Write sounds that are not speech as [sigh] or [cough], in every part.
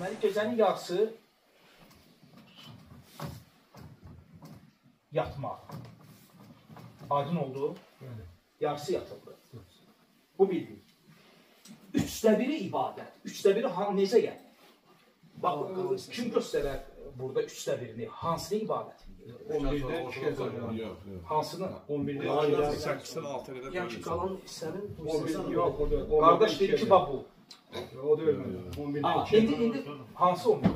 Məlikgecənin yarısı yatmaq. Aydın oldu? Yarısı yatıldı. Bu bildik. Üçdə biri ibadət. Üçdə biri necə gəlir? Bax, kim göstərər burada üçdə birini? Hansını ibadət? 11-də 2-də Hansını? 11-də 8-dən 6-ya qədər. Yəni qalan hissənin yox, burada. Qardaş dedi ki, bax bu. O da ölmedi. 11 Ama indi indi hansı 11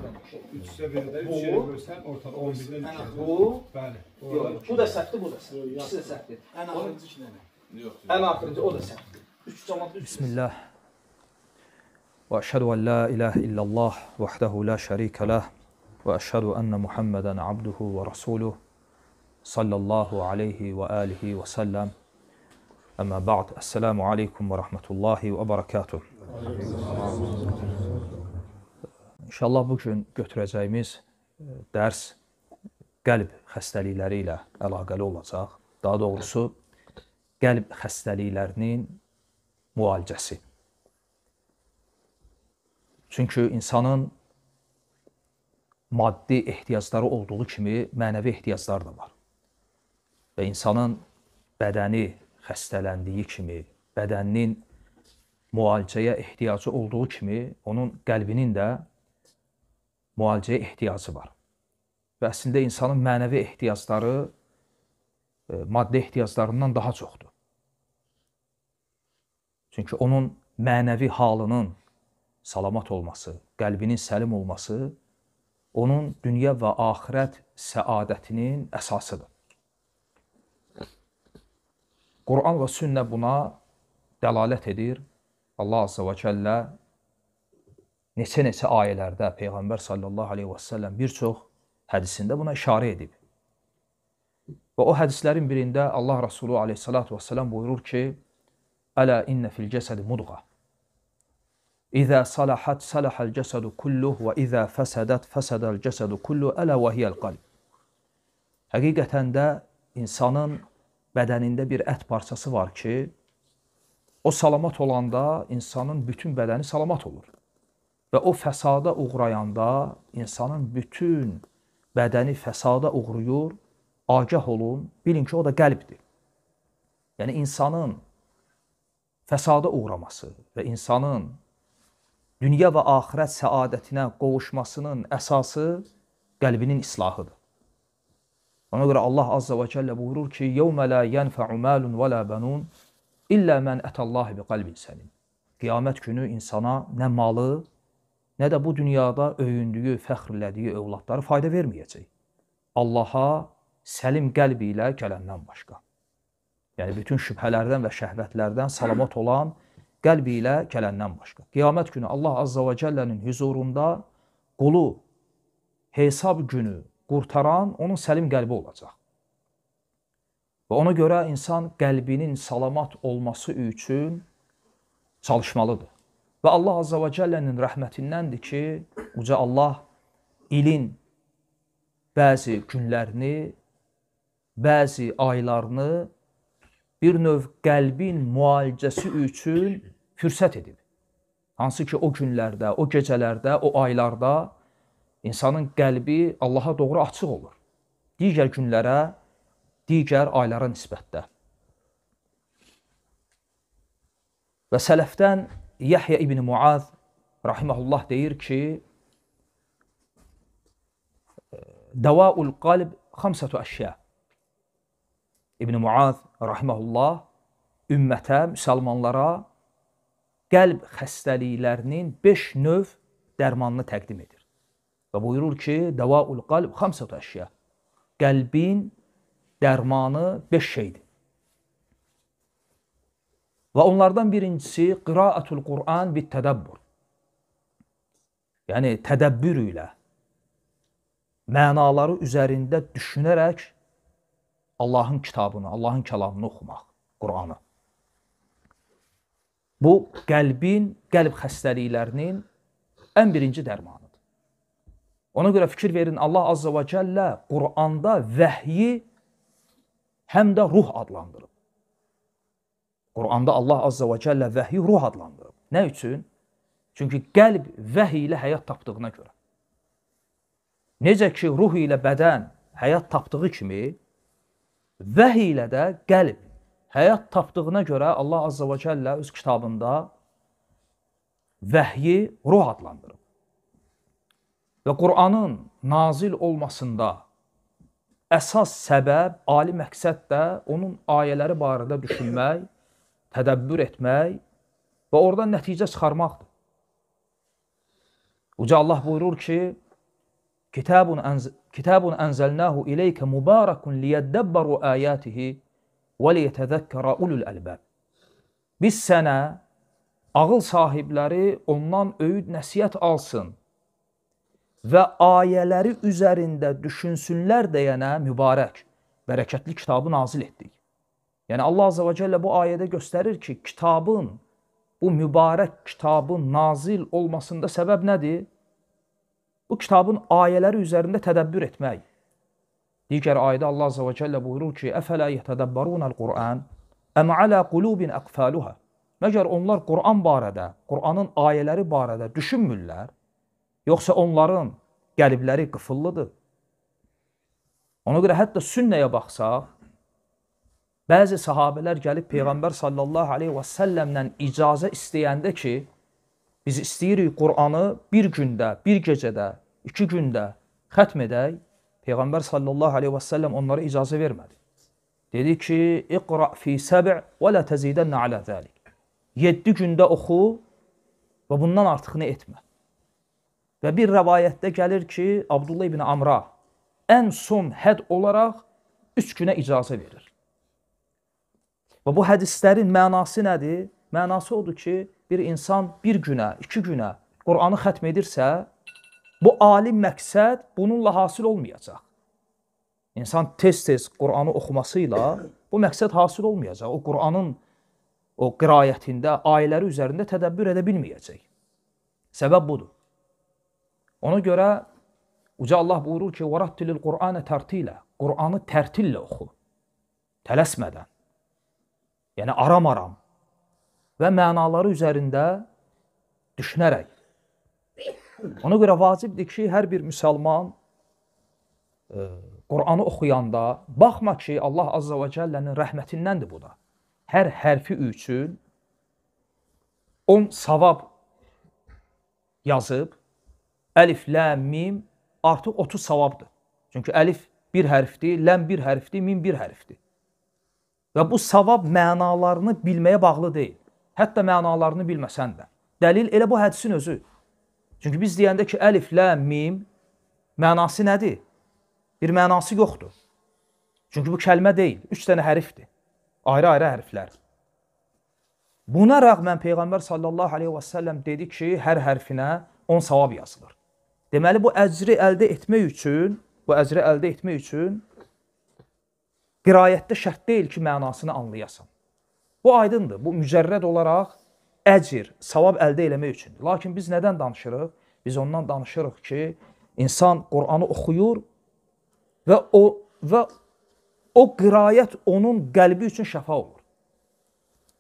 3 səviyyədə 3 şey bölsən ortada 11-dən 2 şey. Bu bəli. Yox, bu da səhvdir, bu da səhvdir. İkisi də səhvdir. Ən axırıncı ki nədir? Yox. Ən axırıncı o da səhvdir. 3 cəmat 3. Bismillah. واشهد ان لا اله الا الله وحده لا شريك له واشهد ان محمدا عبده ورسوله صلى الله عليه واله وسلم Amma ba'd, assalamu alaikum və rahmetullahi və barakatuh. İnşallah bu gün götürəcəyimiz e, dərs qəlb xəstəlikləri ilə əlaqəli olacaq. Daha doğrusu qəlb xəstəliklərinin müalicəsi. Çünki insanın maddi ehtiyacları olduğu kimi mənəvi ehtiyaclar da var. Və insanın bədəni, xəstələndiyi kimi, bədəninin müalicəyə ehtiyacı olduğu kimi, onun qəlbinin də müalicəyə ehtiyacı var. Və əslində insanın mənəvi ehtiyacları e, maddi ehtiyaclarından daha çoxdur. Çünki onun mənəvi halının salamat olması, qəlbinin səlim olması onun dünya və axirət səadətinin əsasıdır. Quran və sünnə buna dəlalət edir. Allah Azza və Kəllə neçə-neçə ayələrdə Peyğəmbər sallallahu aleyhi və səlləm bir çox hədisində buna işarə edib. Və o hədislərin birində Allah Rasulü aleyhissalatu vəssalam buyurur ki, Ələ innə fil cəsədi mudqa. İzə salahat salahəl cəsədu kulluh və izə fəsədət fəsədəl cəsədu kulluh ələ və hiyəl qalb. Həqiqətən də insanın bədənində bir ət parçası var ki, o salamat olanda insanın bütün bədəni salamat olur. Və o fəsada uğrayanda insanın bütün bədəni fəsada uğrayır. Agah olun, bilin ki, o da qəlbdir. Yəni insanın fəsada uğraması və insanın dünya və axirət səadətinə qovuşmasının əsası qəlbinin islahıdır. Ona görə Allah Azza və Kəllə buyurur ki, يَوْمَ لَا يَنْفَعُ مَالٌ وَلَا بَنُونَ إِلَّا مَنْ أَتَ اللّٰهِ بِقَلْبٍ سَلِمٍ Qiyamət günü insana nə malı, nə də bu dünyada öyündüyü, fəxrlədiyi övladları fayda verməyəcək. Allaha səlim qəlbi ilə gələndən başqa. Yəni, bütün şübhələrdən və şəhvətlərdən salamat olan qəlbi ilə gələndən başqa. Qiyamət günü Allah Azza və Cəllənin hüzurunda qulu hesab günü qurtaran onun səlim qəlbi olacaq. Və ona görə insan qəlbinin salamat olması üçün çalışmalıdır. Və Allah Azza və Cəllənin rəhmətindəndir ki, uca Allah ilin bəzi günlərini, bəzi aylarını bir növ qəlbin müalicəsi üçün fürsət edib. Hansı ki, o günlərdə, o gecələrdə, o aylarda İnsanın qəlbi Allaha doğru açıq olur. Digər günlərə, digər aylara nisbətdə. Və sələfdən Yahya ibn Muaz rahimehullah deyir ki: "Davaul qalb xamsatu əşya." İbn Muaz rahimehullah ümmətə, müsəlmanlara qəlb xəstəliklərinin 5 növ dərmanını təqdim edir. Və buyurur ki, dəvaul qalb xamsatu əşya. Qəlbin dərmanı 5 şeydir. Və onlardan birincisi qiraatul Quran bit tədəbbür. Yəni tədəbbür ilə mənaları üzərində düşünərək Allahın kitabını, Allahın kəlamını oxumaq, Qur'anı. Bu qəlbin, qəlb xəstəliklərinin ən birinci dərmanı. Ona görə fikir verin, Allah Azza və Kəllə Quranda vəhyi həm də ruh adlandırıb. Quranda Allah Azza və Kəllə vəhyi ruh adlandırıb. Nə üçün? Çünki qəlb vəhi ilə həyat tapdığına görə. Necə ki, ruh ilə bədən həyat tapdığı kimi, vəhi ilə də qəlb həyat tapdığına görə Allah Azza və Kəllə öz kitabında vəhyi ruh adlandırıb. Və Qur'anın nazil olmasında əsas səbəb, ali məqsəd də onun ayələri barədə düşünmək, tədəbbür etmək və oradan nəticə çıxarmaqdır. Uca Allah buyurur ki, Kitabun, enz kitabun enzelnahu ileyke mubarakun liyeddebbaru ayatihi ve liyetezəkkərə ulul əlbəb. Biz sənə ağıl sahibləri ondan öyüd nəsiyyət alsın və ayələri üzərində düşünsünlər deyənə mübarək, bərəkətli kitabı nazil etdik. Yəni Allah Azza və Cəllə bu ayədə göstərir ki, kitabın, bu mübarək kitabın nazil olmasında səbəb nədir? Bu kitabın ayələri üzərində tədəbbür etmək. Digər ayədə Allah Azza və Cəllə buyurur ki, Əfələ yətədəbbərunəl Qur'an, əm alə qulubin əqfəluhə. Məgər onlar Qur'an barədə, Qur'anın ayələri barədə düşünmürlər? Yoxsa onların qəlibləri qıfıllıdır. Ona görə hətta sünnəyə baxsaq, bəzi sahabələr gəlib Peyğəmbər sallallahu aleyhi və səlləmlə icazə istəyəndə ki, biz istəyirik Qur'anı bir gündə, bir gecədə, iki gündə xətm edək, Peyğəmbər sallallahu aleyhi və səlləm onlara icazə vermədi. Dedi ki, iqra fi səbi' və lə təzidənə alə zəlik. 7 gündə oxu və bundan artıq nə etmə. Və bir rəvayətdə gəlir ki, Abdullah ibn Amra ən son həd olaraq 3 günə icazə verir. Və bu hədislərin mənası nədir? Mənası odur ki, bir insan bir günə, iki günə Qur'anı xətm edirsə, bu ali məqsəd bununla hasil olmayacaq. İnsan tez-tez Qur'anı oxuması ilə bu məqsəd hasil olmayacaq. O Qur'anın o qirayətində, ayələri üzərində tədəbbür edə bilməyəcək. Səbəb budur. Ona görə Uca Allah buyurur ki, "Varattilil Qur'ana tərtilə." Qur'anı tərtillə oxu. Tələsmədən. Yəni aram-aram və mənaları üzərində düşünərək. Ona görə vacibdir ki, hər bir müsəlman e, Qur'anı oxuyanda baxma ki, Allah Azza və Cəllənin rəhmətindəndir bu da. Hər hərfi üçün 10 savab yazıb Əlif, ləm, mim artıq 30 savabdır. Çünki əlif bir hərfdir, ləm bir hərfdir, mim bir hərfdir. Və bu savab mənalarını bilməyə bağlı deyil. Hətta mənalarını bilməsən də. Dəlil elə bu hədisin özü. Çünki biz deyəndə ki, əlif, ləm, mim mənası nədir? Bir mənası yoxdur. Çünki bu kəlmə deyil, 3 dənə hərfdir. Ayrı-ayrı hərflər. Buna rəğmən peyğəmbər sallallahu alayhi və sallam dedi ki, hər hərfinə 10 savab yazılır. Deməli bu əcri əldə etmək üçün, bu əcri əldə etmək üçün qiraətdə şərt deyil ki, mənasını anlayasan. Bu aydındır. Bu mücərrəd olaraq əcr, savab əldə eləmək üçündür. Lakin biz nədən danışırıq? Biz ondan danışırıq ki, insan Qur'anı oxuyur və o və o qiraət onun qəlbi üçün şəfa olur.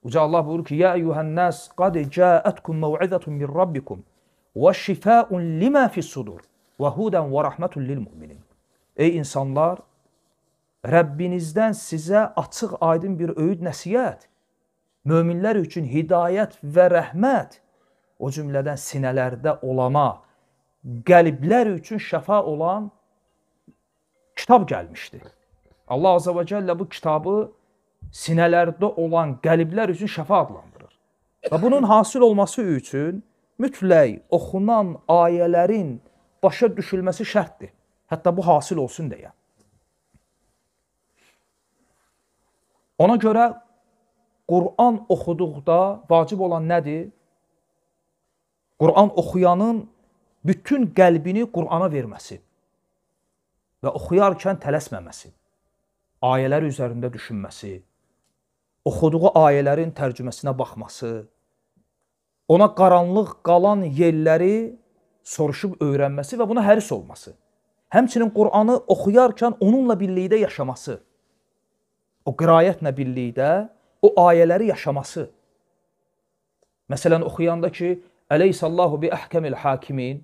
Uca Allah buyurur ki: "Ya eyyuhan nas qad ca'atkum mev'izatun min rabbikum və şifaun limə fissudur və hudan və rahmetun lil müminin. Ey insanlar, Rəbbinizdən sizə açıq aydın bir öyüd nəsihət, möminlər üçün hidayət və rəhmət, o cümlədən sinələrdə olama, qəlblər üçün şəfa olan kitab gəlmişdir. Allah Azza və Cəllə bu kitabı sinələrdə olan qəlblər üçün şəfa adlandırır. Və bunun hasil olması üçün mütləq oxunan ayələrin başa düşülməsi şərtdir. Hətta bu hasil olsun deyə. Ona görə Quran oxuduqda vacib olan nədir? Quran oxuyanın bütün qəlbini Qurana verməsi və oxuyarkən tələsməməsi, ayələr üzərində düşünməsi, oxuduğu ayələrin tərcüməsinə baxması, ona qaranlıq qalan yerləri soruşub öyrənməsi və buna həris olması. Həmçinin Qur'anı oxuyarkən onunla birlikdə yaşaması. O qirayətlə birlikdə o ayələri yaşaması. Məsələn oxuyanda ki, Əleyhissallahu bi əhkəmil hakimin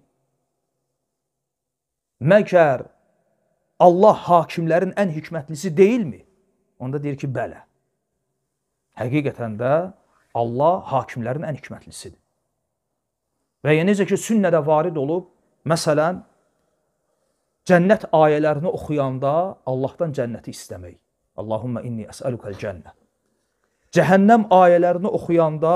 Məgər Allah hakimlərin ən hikmətlisi deyilmi? Onda deyir ki, bələ. Həqiqətən də Allah hakimlərin ən hikmətlisidir. Və ya necə ki, sünnədə varid olub, məsələn, cənnət ayələrini oxuyanda Allahdan cənnəti istəmək. Allahumma inni əsəlukəl cənnə. Cəhənnəm ayələrini oxuyanda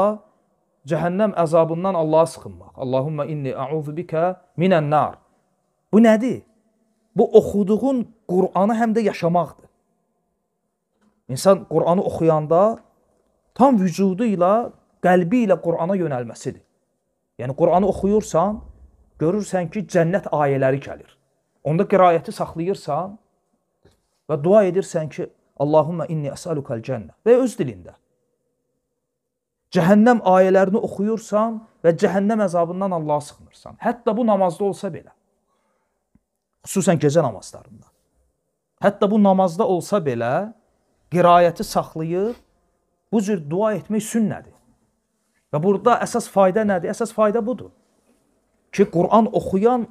cəhənnəm əzabından Allaha sıxınmaq. Allahumma inni a'udhu bikə minən nar. Bu nədir? Bu oxuduğun Qur'anı həm də yaşamaqdır. İnsan Qur'anı oxuyanda tam vücudu ilə, qəlbi ilə Qurana yönəlməsidir. Yəni Quranı oxuyursan, görürsən ki, cənnət ayələri gəlir. Onda qiraəti saxlayırsan və dua edirsən ki, Allahumma inni əsəlukal cənnə və öz dilində. Cəhənnəm ayələrini oxuyursan və cəhənnəm əzabından Allaha sığınırsan. Hətta bu namazda olsa belə. Xüsusən gecə namazlarında. Hətta bu namazda olsa belə qiraəti saxlayıb Bu cür dua etmək sünnədir. Və burada əsas fayda nədir? Əsas fayda budur. Ki, Quran oxuyan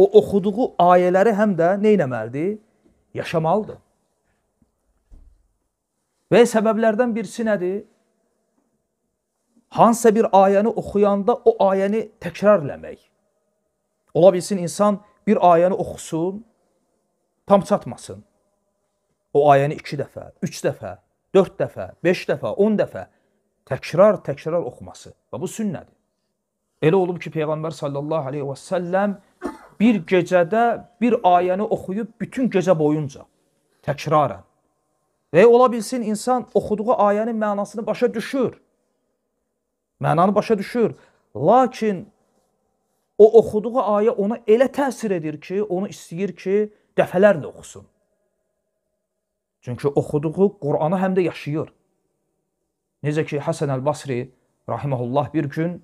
o oxuduğu ayələri həm də nə eləməlidir? Yaşamalıdır. Və səbəblərdən birisi nədir? Hansısa bir ayəni oxuyanda o ayəni təkrar eləmək. Ola bilsin insan bir ayəni oxusun, tam çatmasın. O ayəni iki dəfə, üç dəfə, 4 dəfə, 5 dəfə, 10 dəfə təkrar-təkrar oxuması. Və bu sünnədir. Elə olub ki, Peyğəmbər sallallahu aleyhi və səlləm bir gecədə bir ayəni oxuyub bütün gecə boyunca təkrarən. Və ola bilsin insan oxuduğu ayənin mənasını başa düşür. Mənanı başa düşür. Lakin o oxuduğu ayə ona elə təsir edir ki, onu istəyir ki, dəfələrlə oxusun. Çünki oxuduğu Qur'anı həm də yaşayır. Necə ki, Həsən Əl-Basri rahiməhullah bir gün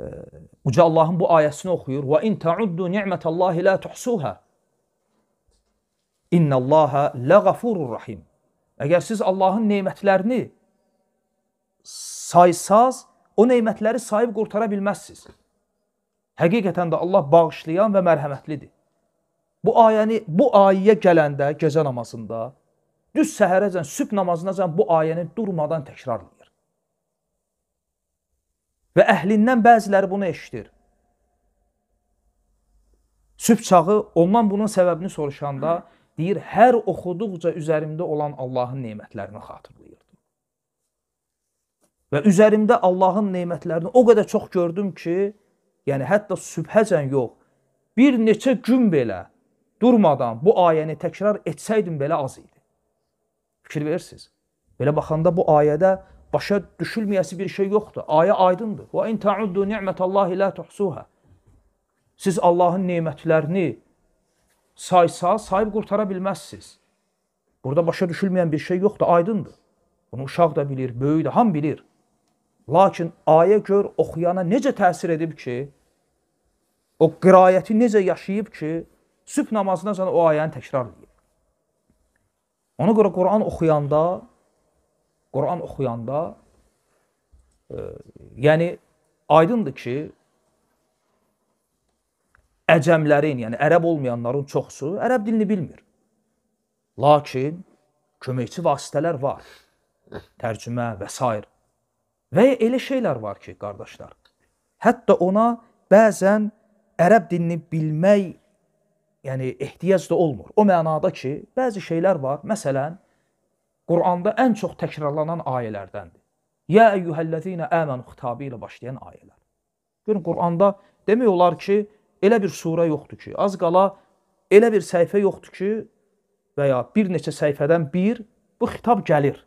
e, Uca Allahın bu ayəsini oxuyur. Və in ta'uddu ni'mətəllahi la tuhsuha. İnnallaha la gafurur rahim. Əgər siz Allahın nemətlərini saysaz, o nemətləri sayıb qurtara bilməzsiniz. Həqiqətən də Allah bağışlayan və mərhəmətlidir. Bu ayəni bu ayəyə gələndə gecə namazında düz səhərəcən sübh namazınacan bu ayəni durmadan təkrarlayır. Və əhlindən bəziləri bunu eşidir. Sübh çağı ondan bunun səbəbini soruşanda deyir, hər oxuduqca üzərimdə olan Allahın nemətlərini xatırlayırdım. Və üzərimdə Allahın nemətlərini o qədər çox gördüm ki, yəni hətta sübhəcən yox, bir neçə gün belə durmadan bu ayəni təkrar etsəydim belə az idi. Fikir verirsiniz. Belə baxanda bu ayədə başa düşülməyəsi bir şey yoxdur. Ayə aydındır. Və in ta'uddu ni'metallahi la tuhsuha. Siz Allahın nemətlərini saysa, sayıb qurtara bilməzsiniz. Burada başa düşülməyən bir şey yoxdur, aydındır. Bunu uşaq da bilir, böyük də, ham bilir. Lakin ayə gör oxuyana necə təsir edib ki, o qirayəti necə yaşayıb ki, Sübh namazından sonra o ayəni təkrarlayıb. Ona görə Quran oxuyanda Quran oxuyanda e, yəni aydındır ki əcəmlərin, yəni ərəb olmayanların çoxsu ərəb dilini bilmir. Lakin köməkçi vasitələr var. Tərcümə və s. Və elə şeylər var ki, qardaşlar, hətta ona bəzən ərəb dilini bilmək yəni ehtiyac da olmur. O mənada ki, bəzi şeylər var. Məsələn, Quranda ən çox təkrarlanan ayələrdəndir. Ya eyyuhellezina amanu xitabı ilə başlayan ayələr. Görün Quranda demək olar ki, elə bir surə yoxdur ki, az qala elə bir səhifə yoxdur ki, və ya bir neçə səhifədən bir bu xitab gəlir.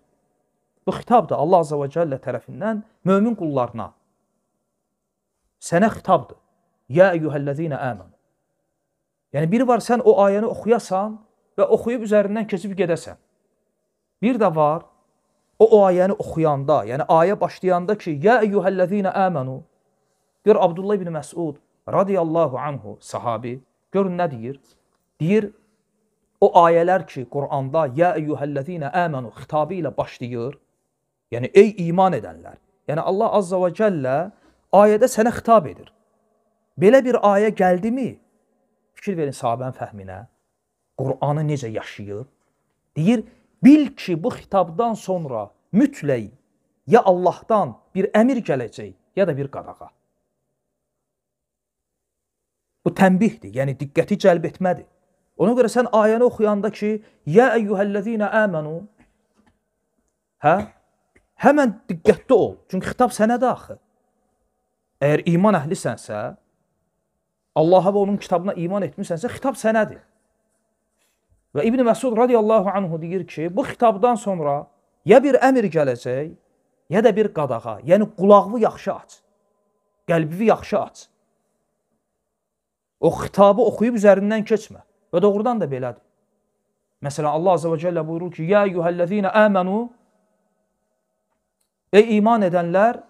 Bu xitab da Allah Azza və Cəllə tərəfindən mömin qullarına sənə xitabdır. Ya eyyuhellezina amanu Yəni biri var sən o ayəni oxuyasan və oxuyub üzərindən keçib gedəsən. Bir də var o, o ayəni oxuyanda, yəni ayə başlayanda ki, ya eyyuhellezina amanu. Gör Abdullah ibn Məsud radiyallahu anhu sahabi görün nə deyir? Deyir o ayələr ki, Quranda ya eyyuhellezina amanu xitabı ilə başlayır. Yəni ey iman edənlər. Yəni Allah azza və cəllə ayədə sənə xitab edir. Belə bir ayə gəldimi? Fikir verin sahabənin fəhminə. Qur'anı necə yaşayır? Deyir, bil ki, bu xitabdan sonra mütləq ya Allahdan bir əmir gələcək, ya da bir qadağa. Bu tənbihdir, yəni diqqəti cəlb etmədir. Ona görə sən ayəni oxuyanda ki, "Ya eyyuhellezina amanu" hə? Həmən diqqətli ol. Çünki xitab sənə də axı. Əgər iman əhlisənsə, Allaha və onun kitabına iman etmirsənsə, xitab sənədir. Və İbn Məsud radiyallahu anhu deyir ki, bu xitabdan sonra ya bir əmir gələcək, ya da bir qadağa, yəni qulağını yaxşı aç, qəlbini yaxşı aç. O xitabı oxuyub üzərindən keçmə. Və doğrudan da belədir. Məsələn, Allah Azəbə Cəllə buyurur ki, Ya yuhəlləzinə əmənu, ey iman edənlər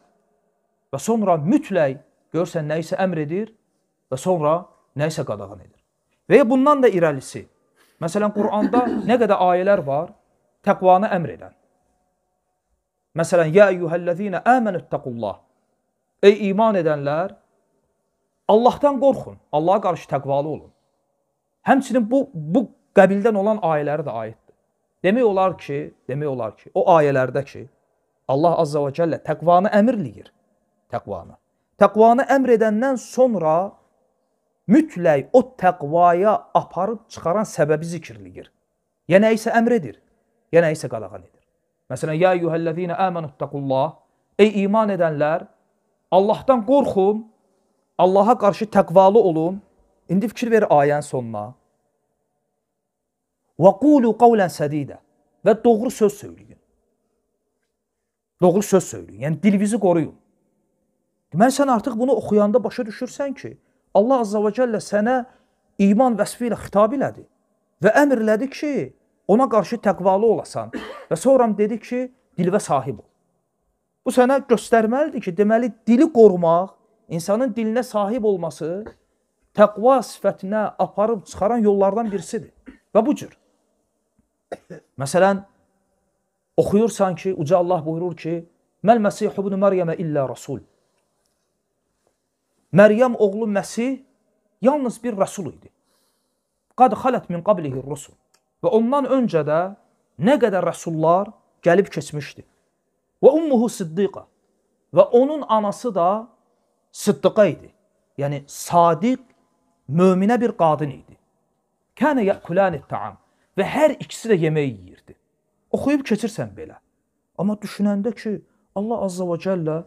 və sonra mütləq görsən nəyisə əmr edir, və sonra nəyisə qadağan edir. Və bundan da irəlisi. Məsələn, Quranda [coughs] nə qədər ayələr var təqvanı əmr edən. Məsələn, ya eyyuhellezina amanuttaqullah. Ey iman edənlər, Allahdan qorxun. Allah'a qarşı təqvalı olun. Həmçinin bu bu qəbildən olan ayələri də aiddir. Demək olar ki, demək olar ki, o ayələrdə ki, Allah azza və cəllə təqvanı əmr eləyir. Təqvanı. Təqvanı əmr edəndən sonra mütləq o təqvaya aparıb çıxaran səbəbi zikirlidir. Ya nə isə əmr edir, ya nə isə qadağan edir. Məsələn, ya eyyuhəllezina amanuttaqullah, ey iman edənlər, Allahdan qorxun, Allaha qarşı təqvalı olun. İndi fikir ver ayənin sonuna. Və qulu qawlan sadidə və doğru söz söyləyin. Doğru söz söyləyin. Yəni dilinizi qoruyun. Deməli sən artıq bunu oxuyanda başa düşürsən ki, Allah Azza və Cəllə sənə iman vəsfi ilə xitab elədi və əmr elədi ki, ona qarşı təqvalı olasan və sonra dedi ki, dilvə sahib ol. Bu sənə göstərməlidir ki, deməli dili qorumaq, insanın dilinə sahib olması təqva sifətinə aparıb çıxaran yollardan birisidir. Və bu cür. Məsələn, oxuyursan ki, Uca Allah buyurur ki, Məl Məsih ibn Məryəmə illə Rasul. Məryəm oğlu Məsih yalnız bir rəsul idi. Qad xalət min qablihi rusul. Və ondan öncə də nə qədər rəsullar gəlib keçmişdi. Və ummuhu siddiqa. Və onun anası da siddiqa idi. Yəni sadiq, möminə bir qadın idi. Kənə yəkulənit taam. Və hər ikisi də yemək yeyirdi. Oxuyub keçirsən belə. Amma düşünəndə ki, Allah Azza və Cəllə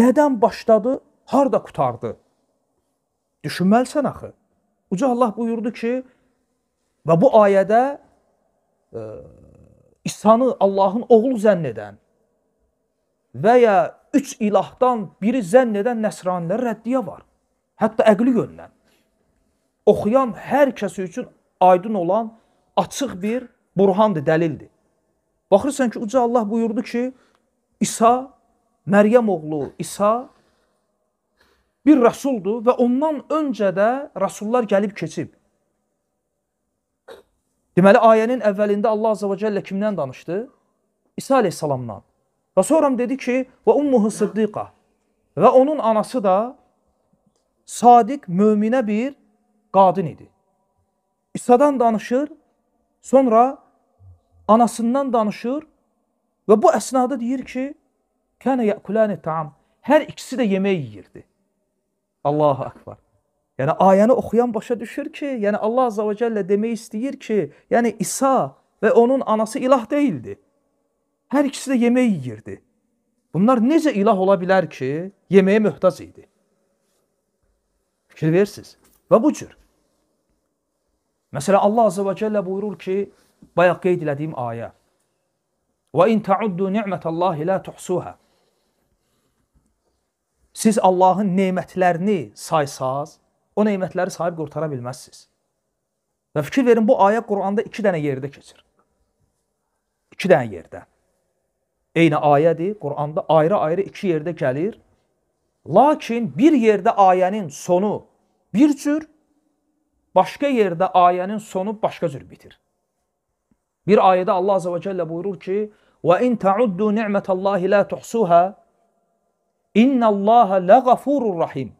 nədən başladı harda qutardı? Düşünməlisən axı. Uca Allah buyurdu ki, və bu ayədə e, İsanı Allahın oğlu zənn edən və ya üç ilahdan biri zənn edən nəsranilərə rəddiyə var. Hətta əqli yöndən. Oxuyan hər kəsi üçün aydın olan açıq bir burhandır, dəlildir. Baxırsan ki, Uca Allah buyurdu ki, İsa, Məryəm oğlu İsa bir rəsuldur ve ondan önce de rəsullar gelip keçib. Deməli, ayənin evvelinde Allah azze ve Cəllə kimden danışdı? İsa aleyhissalamdan. ve sonra dedi ki, ve ummuhu sıddiqa ve onun anası da sadik mümine bir kadın idi. İsa'dan danışır, sonra anasından danışır ve bu esnada deyir ki, kənə yəkuləni taam, her ikisi de yemeği yiyirdi. Allahu akbar. Yəni ayəni oxuyan başa düşür ki, yəni Allah Azza və Cəllə demək istəyir ki, yəni İsa və onun anası ilah değildi. Hər ikisi də yemək yeyirdi. Bunlar necə ilah ola bilər ki, yeməyə möhtac idi? Fikir verirsiniz. Və bu cür. Məsələn, Allah Azza və Cəllə buyurur ki, bayaq qeyd elədiyim ayə. وَاِنْ تَعُدُّ نِعْمَةَ اللّٰهِ لَا تُحْسُوهَا siz Allahın nemətlərini saysaz, o nemətləri sahib qurtara bilməzsiniz. Və fikir verin, bu ayə Quranda 2 dənə yerdə keçir. 2 dənə yerdə. Eyni ayədir, Quranda ayrı-ayrı 2 -ayrı yerdə gəlir. Lakin bir yerdə ayənin sonu bir cür, başqa yerdə ayənin sonu başqa cür bitir. Bir ayədə Allah Azza və Cəllə buyurur ki: "Və in ta'uddu ni'metallahi la tuhsuha" İnnallaha lagafurur rahim.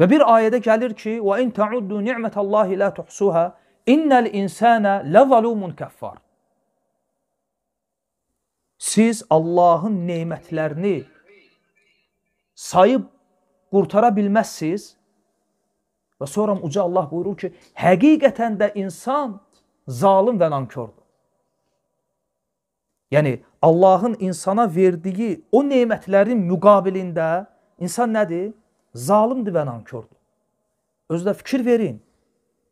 Ve bir ayede gelir ki ve in tauddu ni'metallahi la tuhsuha innel insana lezalumun kaffar. Siz Allahın nemətlərini sayıb qurtara bilməzsiniz. Və sonra uca Allah buyurur ki, həqiqətən də insan zalim və nankördür. Yəni Allahın insana verdiyi o nemətlərin müqabilində insan nədir? Zalimdir və nankördür. Özdə fikir verin.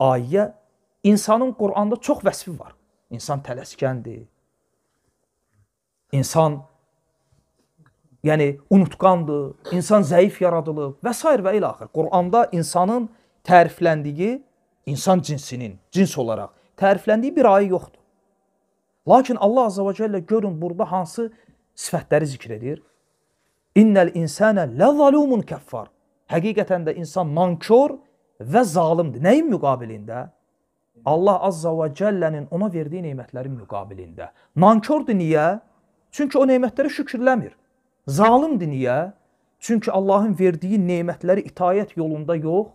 Ayə insanın Quranda çox vəsfi var. İnsan tələskəndir. İnsan yəni unutqandır, insan zəif yaradılıb və s. və ilə axır. Quranda insanın tərifləndiyi insan cinsinin cins olaraq tərifləndiyi bir ayə yoxdur. Lakin Allah Azza və Cəllə görün burada hansı sifətləri zikr edir. İnnel insana la zalumun kəffar. Həqiqətən də insan mankor və zalımdır. Nəyin müqabilində? Allah Azza və Cəllənin ona verdiyi nemətlərin müqabilində. Nankordur niyə? Çünki o nemətlərə şükürləmir. Zalimdir niyə? Çünki Allahın verdiyi nemətləri itayət yolunda yox,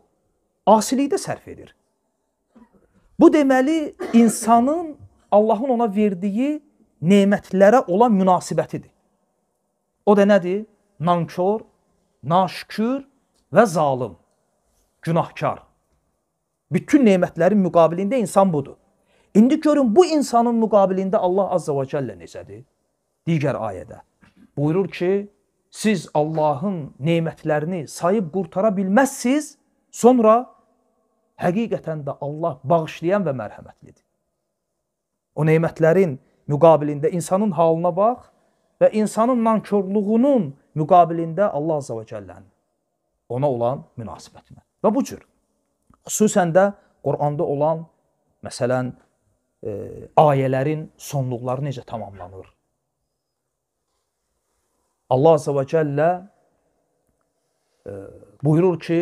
asilikdə sərf edir. Bu deməli insanın Allahın ona verdiyi nemətlərə olan münasibətidir. O da nədir? Nankor, naşükür və zalım, günahkar. Bütün nemətlərin müqabilində insan budur. İndi görün bu insanın müqabilində Allah Azza və Cəllə necədir? Digər ayədə buyurur ki, siz Allahın nemətlərini sayıb qurtara bilməzsiniz, sonra həqiqətən də Allah bağışlayan və mərhəmətlidir. O nemətlərin müqabilində insanın halına bax və insanın nankorluğunun müqabilində Allah Azza və Cəllənin ona olan münasibətinə. Və bu cür xüsusən də Quranda olan məsələn e, ayələrin sonluqları necə tamamlanır? Allah Azza və Cəllə e, buyurur ki,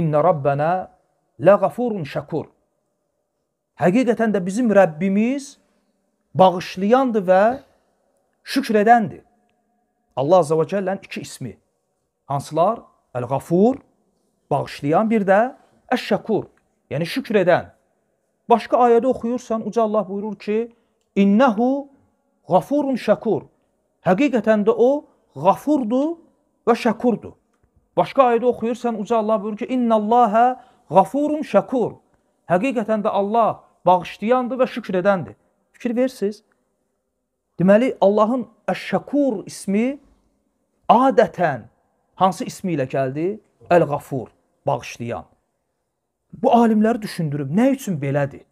"İnna Rabbana la gafurun şakur." Həqiqətən də bizim Rəbbimiz bağışlayandır və şükr edəndir. Allah Azza və Cəllənin iki ismi. Hansılar? Əl-Ğafur, bağışlayan bir də Əş-Şəkur, yəni şükr edən. Başqa ayədə oxuyursan, Uca Allah buyurur ki, İnnəhu Ğafurun Şəkur. Həqiqətən də o, Ğafurdur və Şəkurdur. Başqa ayədə oxuyursan, Uca Allah buyurur ki, İnnəlləhə Ğafurun Şəkur. Həqiqətən də Allah bağışlayandır və şükr edəndir. Fikir versiniz. Deməli, Allahın Əşşəkur ismi adətən hansı ismi ilə gəldi? Əl-Qafur, bağışlayan. Bu alimləri düşündürüb, nə üçün belədir?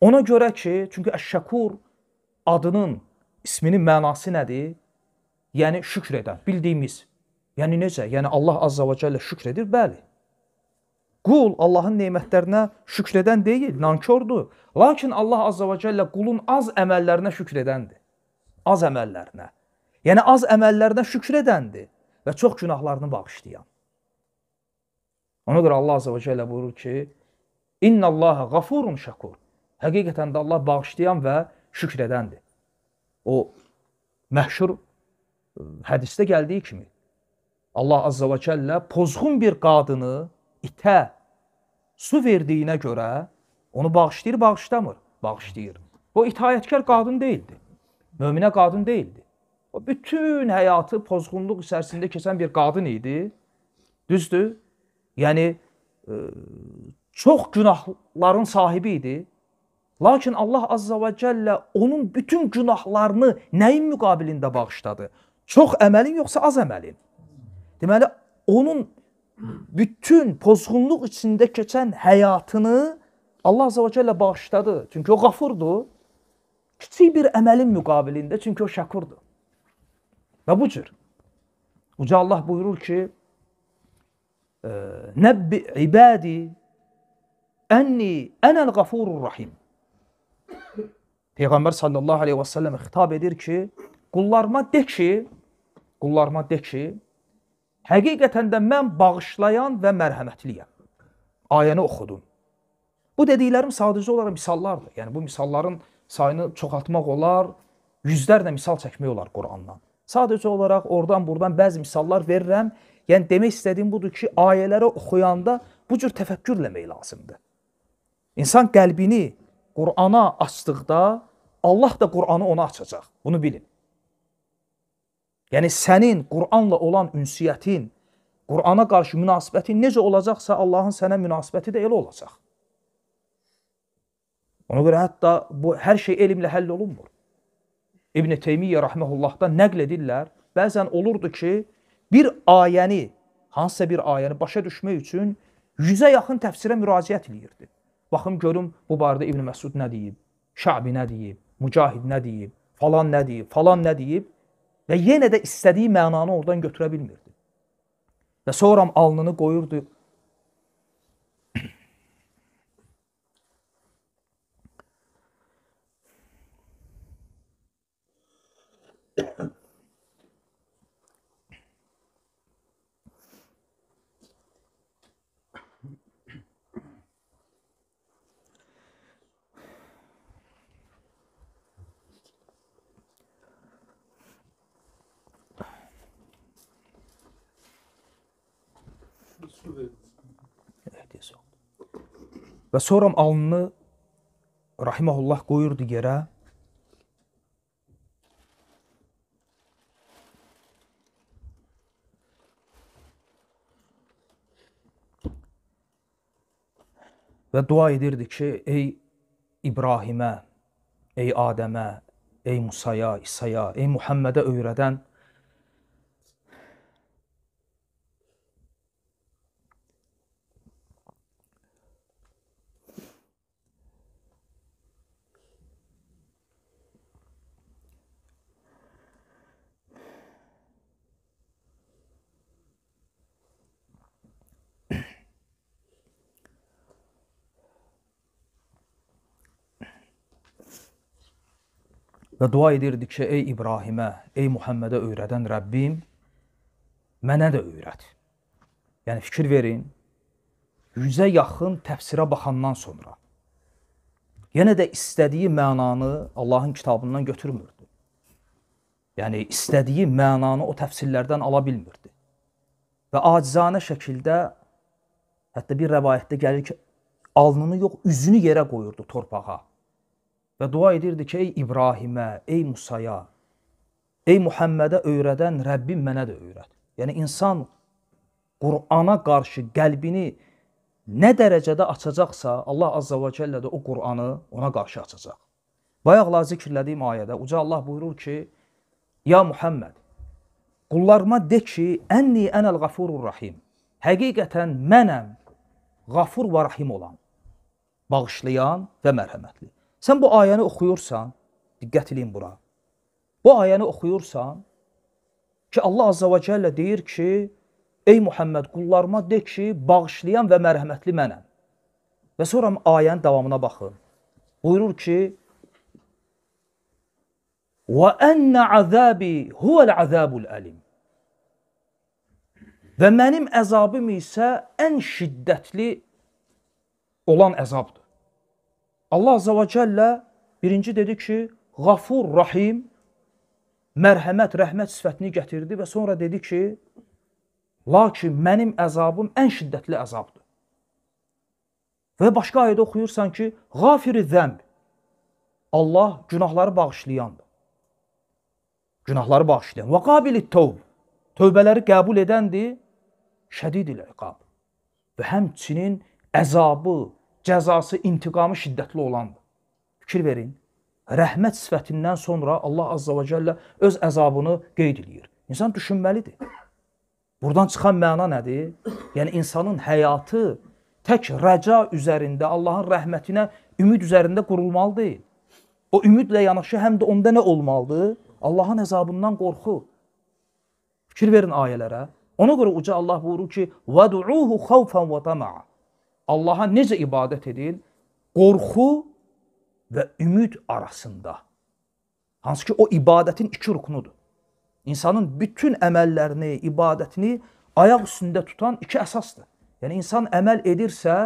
Ona görə ki, çünki Əşşəkur adının, isminin mənası nədir? Yəni, şükr edən, bildiyimiz. Yəni necə? Yəni, Allah Azza və Cəllə şükr edir, bəli. Qul Allahın nemətlərinə şükr edən deyil, nankordur. Lakin Allah Azza və Cəllə qulun az əməllərinə şükr edəndir. Az əməllərinə. Yəni az əməllərinə şükr edəndir və çox günahlarını bağışlayan. Ona görə Allah Azza və Cəllə buyurur ki: "İnna Allaha Qafurun Şakur." Həqiqətən də Allah bağışlayan və şükr edəndir. O məşhur hədisdə gəldiyi kimi Allah Azza və Cəllə pozğun bir qadını itə su verdiyinə görə onu bağışlayır, bağışlamır, bağışlayır. O itayətkar qadın deyildi. Möminə qadın deyildi. O bütün həyatı pozğunluq içərisində keçən bir qadın idi. Düzdür? Yəni e, çox günahların sahibi idi. Lakin Allah Azza və Cəllə onun bütün günahlarını nəyin müqabilində bağışladı? Çox əməlin yoxsa az əməlin? Deməli onun bütün pozğunluq içində keçən həyatını Allah Azza və Cəllə bağışladı. Çünki o qafurdur. Kiçik bir əməlin müqabilində, çünki o şəkurdur. Və bu cür. Uca Allah buyurur ki, Nəbbi ibadi ənni ənəl qafurur rahim. Peyğəmbər sallallahu aleyhi və səlləmə xitab edir ki, qullarıma de ki, qullarıma de ki, Həqiqətən də mən bağışlayan və mərhəmətliyəm. Ayəni oxudum. Bu dediklərim sadəcə olaraq misallardır. Yəni bu misalların sayını çoxaltmaq olar, yüzlərlə misal çəkmək olar Qurandan. Sadəcə olaraq oradan burdan bəzi misallar verirəm. Yəni demək istədiyim budur ki, ayələri oxuyanda bu cür təfəkkürləmək lazımdır. İnsan qəlbini Qurana açdıqda Allah da Quranı ona açacaq. Bunu bilin. Yəni sənin Qur'anla olan ünsiyyətin, Qur'ana qarşı münasibətin necə olacaqsa, Allahın sənə münasibəti də elə olacaq. Ona görə hətta bu hər şey elmlə həll olunmur. İbn Teymiyyə rahmehullahdan nəql edirlər, bəzən olurdu ki, bir ayəni, hansısa bir ayəni başa düşmək üçün 100-ə yaxın təfsirə müraciət eləyirdi. Baxım görüm bu barədə İbn Məsud nə deyib, Şabi nə deyib, Mücahid nə deyib, falan nə deyib, falan nə deyib. Və yenə də istədiyi mənanı oradan götürə bilmirdi. Və sonra alnını qoyurdu Ve sonra alnını rahimehullah qoyurdu yerə. ve dua edirdi ki, ey İbrahim'e, ey Adem'e, ey Musaya, İsaya, ey Muhammədə öyrədən Və dua edirdi ki, ey İbrahimə, ey Muhammedə öyrədən Rəbbim, mənə də öyrət. Yəni fikir verin. 100-ə yaxın təfsirə baxandan sonra yenə də istədiyi mənanı Allahın kitabından götürmürdü. Yəni istədiyi mənanı o təfsirlərdən ala bilmirdi. Və acizanə şəkildə hətta bir rəvayətdə gəlir ki, alnını yox, üzünü yerə qoyurdu torpağa və dua edirdi ki, ey İbrahimə, ey Musaya, ey Muhammədə öyrədən Rəbbim mənə də öyrət. Yəni insan Qurana qarşı qəlbini nə dərəcədə açacaqsa, Allah Azza və Cəllə də o Qur'anı ona qarşı açacaq. Bayaqla zikirlədiyim ayədə Uca Allah buyurur ki, Ya Muhammed, qullarıma de ki, Ənni ənəl qafurur rahim. Həqiqətən mənəm qafur və rahim olan, bağışlayan və mərhəmətli. Sən bu ayəni oxuyursan, diqqət eləyin bura. Bu ayəni oxuyursan ki, Allah Azza və Cəllə deyir ki, ey Muhammed qullarıma de ki, bağışlayan və mərhəmətli mənəm. Və sonra ayənin davamına baxın. Buyurur ki, Və ənnə əzəbi huvəl əzəbul əlim. Və mənim əzabım isə ən şiddətli olan əzabdır. Allah Azza və Kəllə birinci dedi ki, Qafur Rahim mərhəmət, rəhmət sifətini gətirdi və sonra dedi ki, lakin mənim əzabım ən şiddətli əzabdır. Və başqa ayədə oxuyursan ki, Qafiri Zəmb Allah günahları bağışlayandır. Günahları bağışlayan. Və qabili tövb. Tövbələri qəbul edəndir. Şədid ilə iqab. Və həmçinin əzabı, cəzası, intiqamı şiddətli olandır. Fikir verin. Rəhmət sifətindən sonra Allah Azza və Cəllə öz əzabını qeyd eləyir. İnsan düşünməlidir. Buradan çıxan məna nədir? Yəni insanın həyatı tək rəca üzərində, Allahın rəhmətinə ümid üzərində qurulmalı deyil. O ümidlə yanaşı həm də onda nə olmalıdır? Allahın əzabından qorxu. Fikir verin ayələrə. Ona görə uca Allah buyurur ki: "Vad'uhu khawfan wa tama'a." Allaha necə ibadət edin? Qorxu və ümid arasında. Hansı ki, o ibadətin iki rukunudur. İnsanın bütün əməllərini, ibadətini ayaq üstündə tutan iki əsasdır. Yəni, insan əməl edirsə,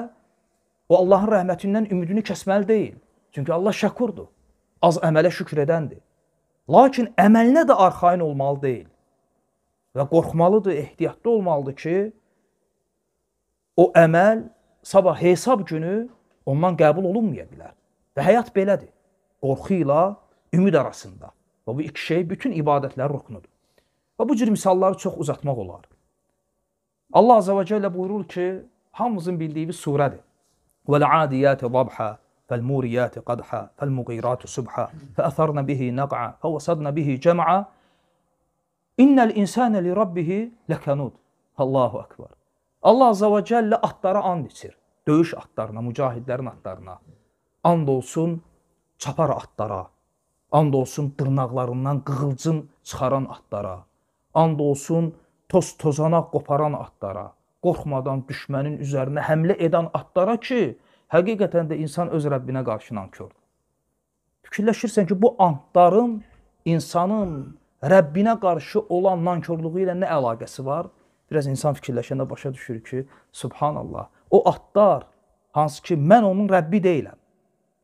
o Allahın rəhmətindən ümidini kəsməli deyil. Çünki Allah şəkurdur, az əmələ şükür edəndir. Lakin əməlinə də arxain olmalı deyil. Və qorxmalıdır, ehtiyatlı olmalıdır ki, o əməl sabah hesab günü ondan qəbul olunmaya bilər. Və həyat belədir. Qorxu ilə ümid arasında. Və bu iki şey bütün ibadətlərin ruknudur. Və bu cür misalları çox uzatmaq olar. Allah Azza və Cəllə buyurur ki, hamımızın bildiyi bir surədir. وَالْعَادِيَاتِ ضَبْحًا فَالْمُورِيَاتِ قَدْحًا فَالْمُغِيرَاتِ سُبْحًا فَأَثَرْنَ بِهِ نَقْعًا فَوَسَدْنَ بِهِ جَمْعًا إِنَّ الْإِنسَانَ لِرَبِّهِ لَكَنُودٌ Allahu Akbar. Allah Azza və Cəllə atlara and içir. Döyüş atlarına, mücahidlərin atlarına. And olsun çapar atlara. And olsun dırnaqlarından qığılcım çıxaran atlara. And olsun toz tozanaq qoparan atlara. Qorxmadan düşmənin üzərinə həmlə edən atlara ki, həqiqətən də insan öz Rəbbinə qarşı nankördür. Fikirləşirsən ki, bu antların insanın Rəbbinə qarşı olan nankörlüğü ilə nə əlaqəsi var? Biraz insan fikirləşəndə başa düşür ki, subhanallah, o atlar hansı ki mən onun Rəbbi deyiləm.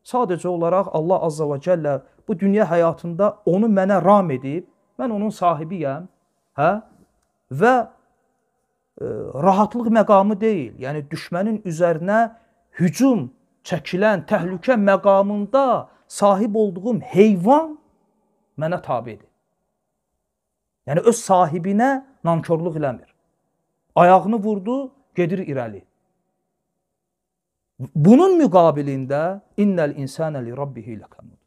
Sadəcə olaraq Allah Azza və Cəllə bu dünya həyatında onu mənə ram edib, mən onun sahibiyəm, hə? Və ə, e, rahatlıq məqamı deyil. Yəni düşmənin üzərinə hücum çəkilən təhlükə məqamında sahib olduğum heyvan mənə tabedir. Yəni öz sahibinə nankorluq eləmir. Ayağını vurdu, gedir irəli. Bunun müqabilində innel insane li rabbihi lakanud.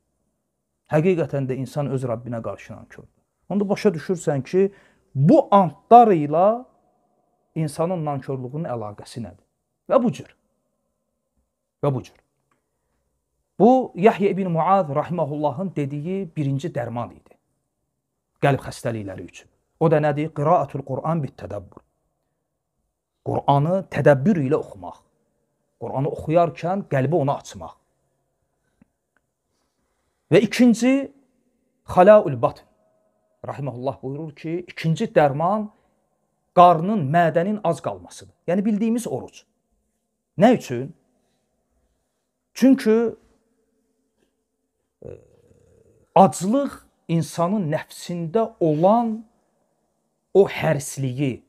Həqiqətən də insan öz Rəbbinə qarşı nankördür. Onda başa düşürsən ki, bu antlar ilə insanın nankörlüğünün əlaqəsi nədir? Və bu cür. Və bu cür. Bu Yahya ibn Muaz rahimehullahın dediyi birinci dərman idi. Qəlb xəstəlikləri üçün. O da nədir? Qiraatul Quran bit tədəbbür. Qur'anı tədəbbür ilə oxumaq. Qur'anı oxuyarkən qəlbi ona açmaq. Və ikinci xalaul batn. Rahimehullah buyurur ki, ikinci dərman qarnın, mədənin az qalmasıdır. Yəni bildiyimiz oruc. Nə üçün? Çünki e, aclıq insanın nəfsində olan o hərsliyi,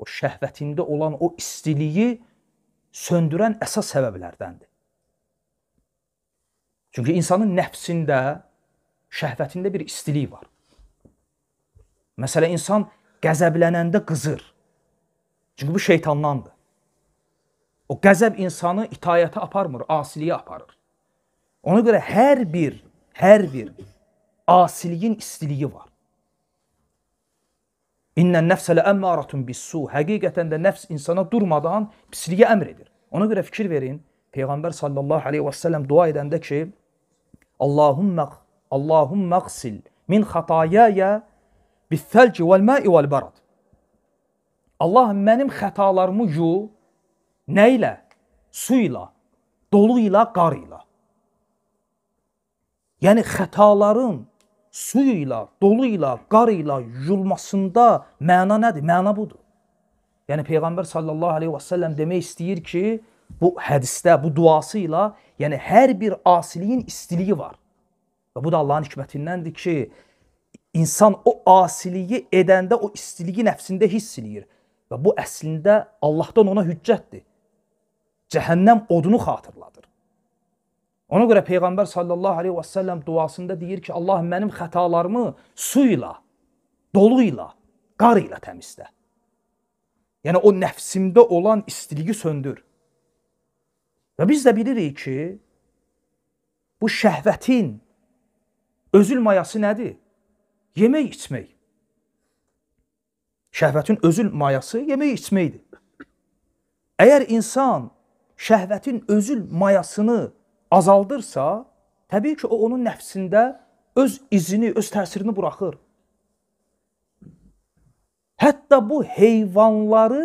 o şəhvətində olan o istiliyi söndürən əsas səbəblərdəndir. Çünki insanın nəfsində, şəhvətində bir istilik var. Məsələn, insan qəzəblənəndə qızır. Çünki bu şeytandandır. O qəzəb insanı itayətə aparmır, asiliyə aparır. Ona görə hər bir, hər bir asiliyin istiliyi var. İnnən nəfsələ əmmaratun bissu. Həqiqətən də nəfs insana durmadan pisliyə əmr edir. Ona görə fikir verin. Peyğəmbər sallallahu əleyhi və səlləm dua edəndə ki, Allahumma Allahumma qsil min xatayaya bis-salc vel-ma'i vel-barad. Allah mənim xətalarımı yu nə ilə? Su ilə, dolu ilə, qar ilə. Yəni xətaların su ilə, dolu ilə, qar ilə yuyulmasında məna nədir? Məna budur. Yəni peyğəmbər sallallahu alayhi və sallam demək istəyir ki, bu hədisdə, bu duası ilə, yəni hər bir asiliyin istiliyi var. Və bu da Allahın hikmətindəndir ki, insan o asiliyi edəndə o istiliyi nəfsində hiss eləyir. Və bu əslində Allahdan ona hüccətdir. Cəhənnəm odunu xatırladır. Ona görə Peyğəmbər sallallahu aleyhi və səlləm duasında deyir ki, Allah mənim xətalarımı su ilə, dolu ilə, qar ilə təmizlə. Yəni o nəfsimdə olan istiliyi söndür. Və biz də bilirik ki, bu şəhvətin özül mayası nədir? Yemək içmək. Şəhvətin özül mayası yemək içməkdir. Əgər insan şəhvətin özül mayasını azaldırsa, təbii ki, o onun nəfsində öz izini, öz təsirini buraxır. Hətta bu heyvanları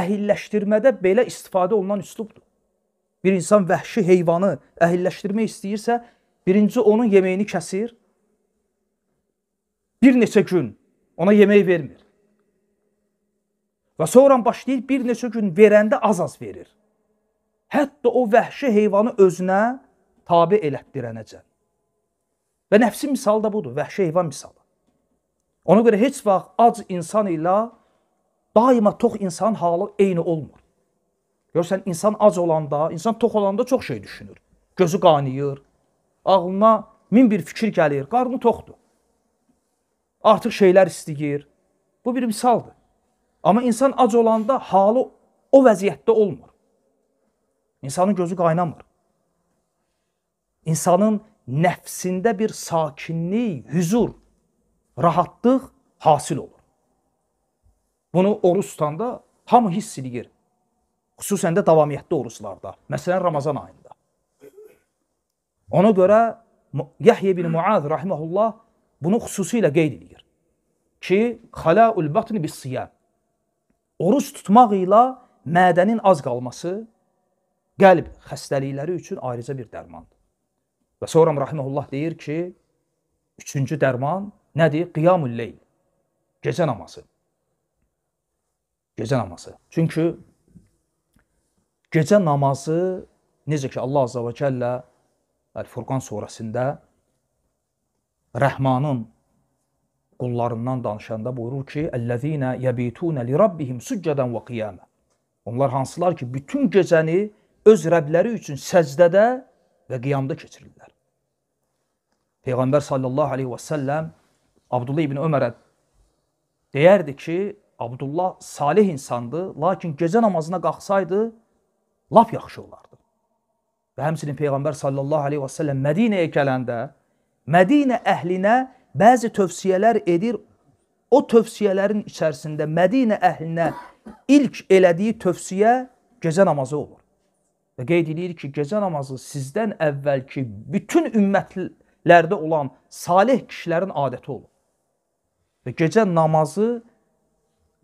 əhilləşdirmədə belə istifadə olunan üslubdur. Bir insan vəhşi heyvanı əhilləşdirmək istəyirsə, birinci onun yeməyini kəsir, bir neçə gün ona yemək vermir. Və sonra başlayır bir neçə gün verəndə az-az verir hətta o vəhşi heyvanı özünə tabe elətdirənəcən. Və nəfsin misalı da budur, vəhşi heyvan misalı. Ona görə heç vaxt ac insan ilə daima tox insan halı eyni olmur. Görsən, insan ac olanda, insan tox olanda çox şey düşünür. Gözü qanıyır, ağlına min bir fikir gəlir, qarnı toxdur. Artıq şeylər istəyir. Bu bir misaldır. Amma insan ac olanda halı o vəziyyətdə olmur. İnsanın gözü qaynamır. İnsanın nəfsində bir sakinlik, huzur, rahatlıq hasil olur. Bunu oruç tutanda hamı hiss edir. Xüsusən də davamiyyətli oruçlarda, məsələn Ramazan ayında. Ona görə Yahya ibn Muaz rahimehullah bunu xüsusilə qeyd edir ki, xalaul batn bis siyam. Oruç tutmaq ilə mədənin az qalması, qəlb xəstəlikləri üçün ayrıca bir dərmandır. Və sonra rahimehullah deyir ki, üçüncü dərman nədir? Qiyamul leyl. Gecə namazı. Gecə namazı. Çünki gecə namazı necə ki Allah Azza və Kəllə Əl-Furqan surəsində Rəhmanın qullarından danışanda buyurur ki: "Ellezina yabituna li rabbihim sujadan ve qiyama." Onlar hansılar ki bütün gecəni öz Rəbləri üçün səcdədə və qiyamda keçirirlər. Peyğəmbər sallallahu aleyhi və səlləm Abdullah ibn Ömərə deyərdi ki, Abdullah salih insandı, lakin gecə namazına qalxsaydı, lap yaxşı olardı. Və həmsinin Peyğəmbər sallallahu aleyhi və səlləm Mədinəyə gələndə, Mədinə əhlinə bəzi tövsiyələr edir, o tövsiyələrin içərisində Mədinə əhlinə ilk elədiyi tövsiyə gecə namazı olur. Və qeyd edir ki, gecə namazı sizdən əvvəlki bütün ümmətlərdə olan salih kişilərin adəti olub. Və gecə namazı